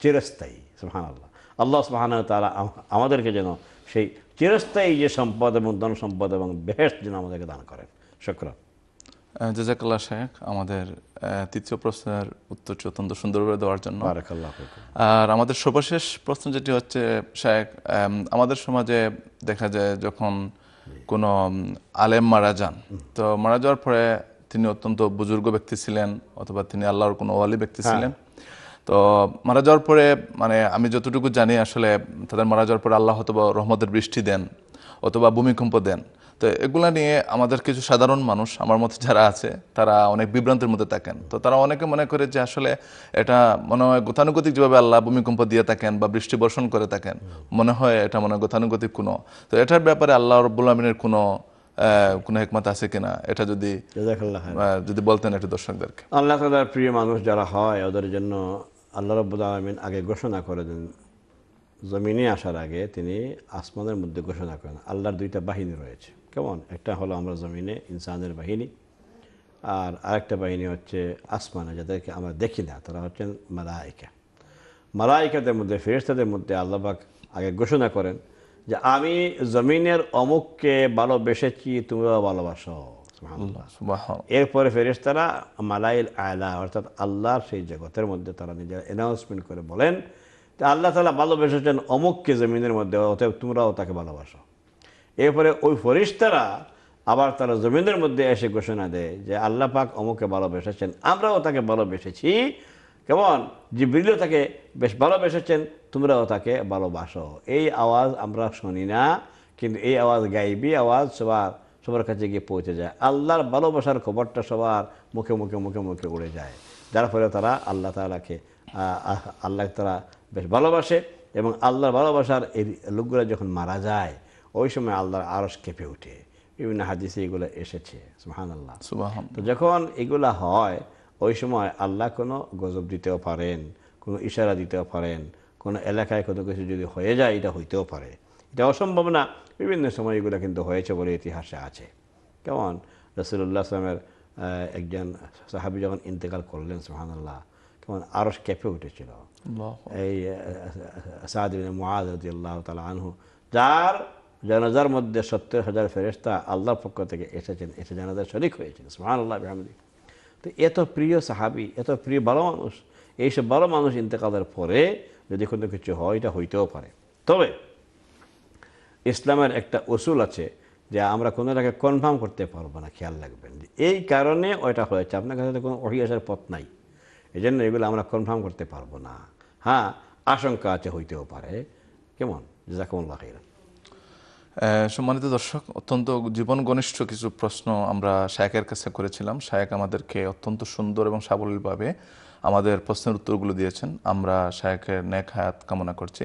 চিরস্থায়ী সুহান আল্লাহ আল্লাহ সুহান তারা আমাদেরকে যেন সেই চিরস্থায়ী যে সম্পদ এবং ধন সম্পদ এবং বেহেস যেন আমাদেরকে দান করেন শুক্রান জাজাকাল্লা শেখ আমাদের তৃতীয় প্রশ্নের উত্তর অত্যন্ত সুন্দরভাবে দেওয়ার জন্য আর আমাদের সর্বশেষ প্রশ্ন যেটি হচ্ছে শেখ আমাদের সমাজে দেখা যায় যখন কোনো আলেম মারা যান তো মারা যাওয়ার পরে তিনি অত্যন্ত বুজুর্গ ব্যক্তি ছিলেন অথবা তিনি আল্লাহর কোনো ওয়ালি ব্যক্তি হ্যাঁ। ছিলেন তো মারা যাওয়ার পরে মানে আমি যতটুকু জানি আসলে তাদের মারা যাওয়ার পরে আল্লাহ অথবা রহমতের বৃষ্টি দেন অথবা ভূমিকম্প দেন তো এগুলো নিয়ে আমাদের কিছু সাধারণ মানুষ আমার মতো যারা আছে তারা অনেক বিভ্রান্তের মধ্যে থাকেন তো তারা অনেকে মনে করে যে আসলে এটা মনে হয় গতানুগতিক যেভাবে আল্লাহ ভূমিকম্প দিয়ে থাকেন বা বৃষ্টি বর্ষণ করে থাকেন মনে হয় এটা মনে হয় গতানুগতিক কোনো তো এটার ব্যাপারে আল্লাহ রব্বুল আমিনের কোনো কোনো একমত আছে কিনা এটা যদি যদি বলতেন একটু দর্শকদেরকে আল্লাহ তালার প্রিয় মানুষ যারা হয় ওদের জন্য আল্লাহ রব্বুল আলমিন আগে ঘোষণা করে দেন জমিনে আসার আগে তিনি আসমানের মধ্যে ঘোষণা করেন আল্লাহর দুইটা বাহিনী রয়েছে কেমন একটা হলো আমরা জমিনে ইনসানের বাহিনী আর আরেকটা বাহিনী হচ্ছে আসমানে যাদেরকে আমরা দেখি না তারা হচ্ছেন মালায়িকা মালায়িকাদের মধ্যে ফেরিস্তাদের মধ্যে আল্লাহবাক আগে ঘোষণা করেন যে আমি জমিনের অমুককে ভালোবেসেছি তুমিও ভালোবাসো এরপরে ফেরেস তারা মালাইল আলা অর্থাৎ আল্লাহর সেই জগতের মধ্যে তারা নিজের অ্যানাউন্সমেন্ট করে বলেন তা আল্লাহ তালা ভালোবেসেছেন অমুককে জমিনের মধ্যে অতএব তোমরাও তাকে ভালোবাসো এরপরে ওই ফরিস্তারা আবার তারা জমিনের মধ্যে এসে ঘোষণা দেয় যে আল্লাহ পাক অমুকে ভালোবেসেছেন আমরাও তাকে ভালোবেসেছি কেমন যে জিব্রিলও তাকে বেশ ভালোবেসেছেন তোমরাও তাকে ভালোবাসো এই আওয়াজ আমরা শুনি না কিন্তু এই আওয়াজ গাইবি আওয়াজ সবার সবার কাছে গিয়ে পৌঁছে যায় আল্লাহর ভালোবাসার খবরটা সবার মুখে মুখে মুখে মুখে উড়ে যায় যার ফলে তারা আল্লাহ তালাকে আল্লাহ তারা বেশ ভালোবাসে এবং আল্লাহর ভালোবাসার এই লোকগুলো যখন মারা যায় ওই সময় আল্লাহর আরস কেঁপে উঠে বিভিন্ন হাদিসে এগুলো এসেছে সুহান আল্লাহ তো যখন এগুলা হয় ওই সময় আল্লাহ কোনো গজব দিতেও পারেন কোনো ইশারা দিতেও পারেন কোনো এলাকায় কোনো কিছু যদি হয়ে যায় এটা হইতেও পারে এটা অসম্ভব না বিভিন্ন সময় এগুলো কিন্তু হয়েছে বলে ইতিহাসে আছে কেমন রসুল্লাহ আসলামের একজন সাহাবি যখন ইন্তেকাল করলেন সোহানুল্লাহ কেমন আরো ক্যাপে উঠেছিল এই সাহাদিন তালা আনহু যার জানাজার মধ্যে সত্তর হাজার ফেরেস্তা আল্লাহর পক্ষ থেকে এসেছেন এসে জানাজার শরিক হয়েছেন সোহানুল্লাহ আহমদি তো এত প্রিয় সাহাবি এত প্রিয় ভালো মানুষ এইসব ভালো মানুষ ইন্তেকালের পরে যদি কোনো কিছু হয় এটা হইতেও পারে তবে ইসলামের একটা উসুল আছে যে আমরা কোনো কনফার্ম করতে পারবো না খেয়াল রাখবেন এই কারণে ওইটা হয়েছে আপনার কাছে কোনো অহি আসার পথ নাই এই জন্য এগুলো আমরা কনফার্ম করতে পারবো না হ্যাঁ আশঙ্কা আছে হইতেও পারে কেমন সম্মানিত দর্শক অত্যন্ত জীবন ঘনিষ্ঠ কিছু প্রশ্ন আমরা শায়কের কাছে করেছিলাম শায়ক আমাদেরকে অত্যন্ত সুন্দর এবং সাবলীলভাবে আমাদের প্রশ্নের উত্তরগুলো দিয়েছেন আমরা শায়কের ন্যাক হায়াত কামনা করছি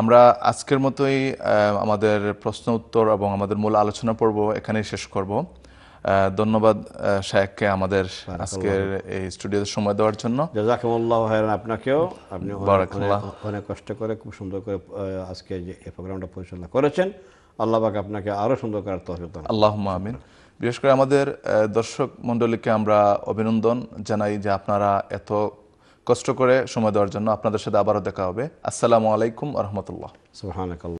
আমরা আজকের মতোই আমাদের প্রশ্ন উত্তর এবং আমাদের মূল আলোচনা পর্ব এখানেই শেষ করব ধন্যবাদ শায়েককে আমাদের আজকের এই স্টুডিওতে সময় দেওয়ার জন্য জাজাকুমুল্লাহ হায়রান আপনাকেও আপনি অনেক কষ্ট করে খুব সুন্দর করে আজকে যে প্রোগ্রামটা পরিচালনা করেছেন আল্লাহ আল্লাহবাক আপনাকে আরও সুন্দর করার তহবিল আল্লাহ আমিন বিশেষ করে আমাদের দর্শক মণ্ডলীকে আমরা অভিনন্দন জানাই যে আপনারা এত কষ্ট করে সময় দেওয়ার জন্য আপনাদের সাথে আবারও দেখা হবে আসসালামু আলাইকুম রহমতুল্লাহ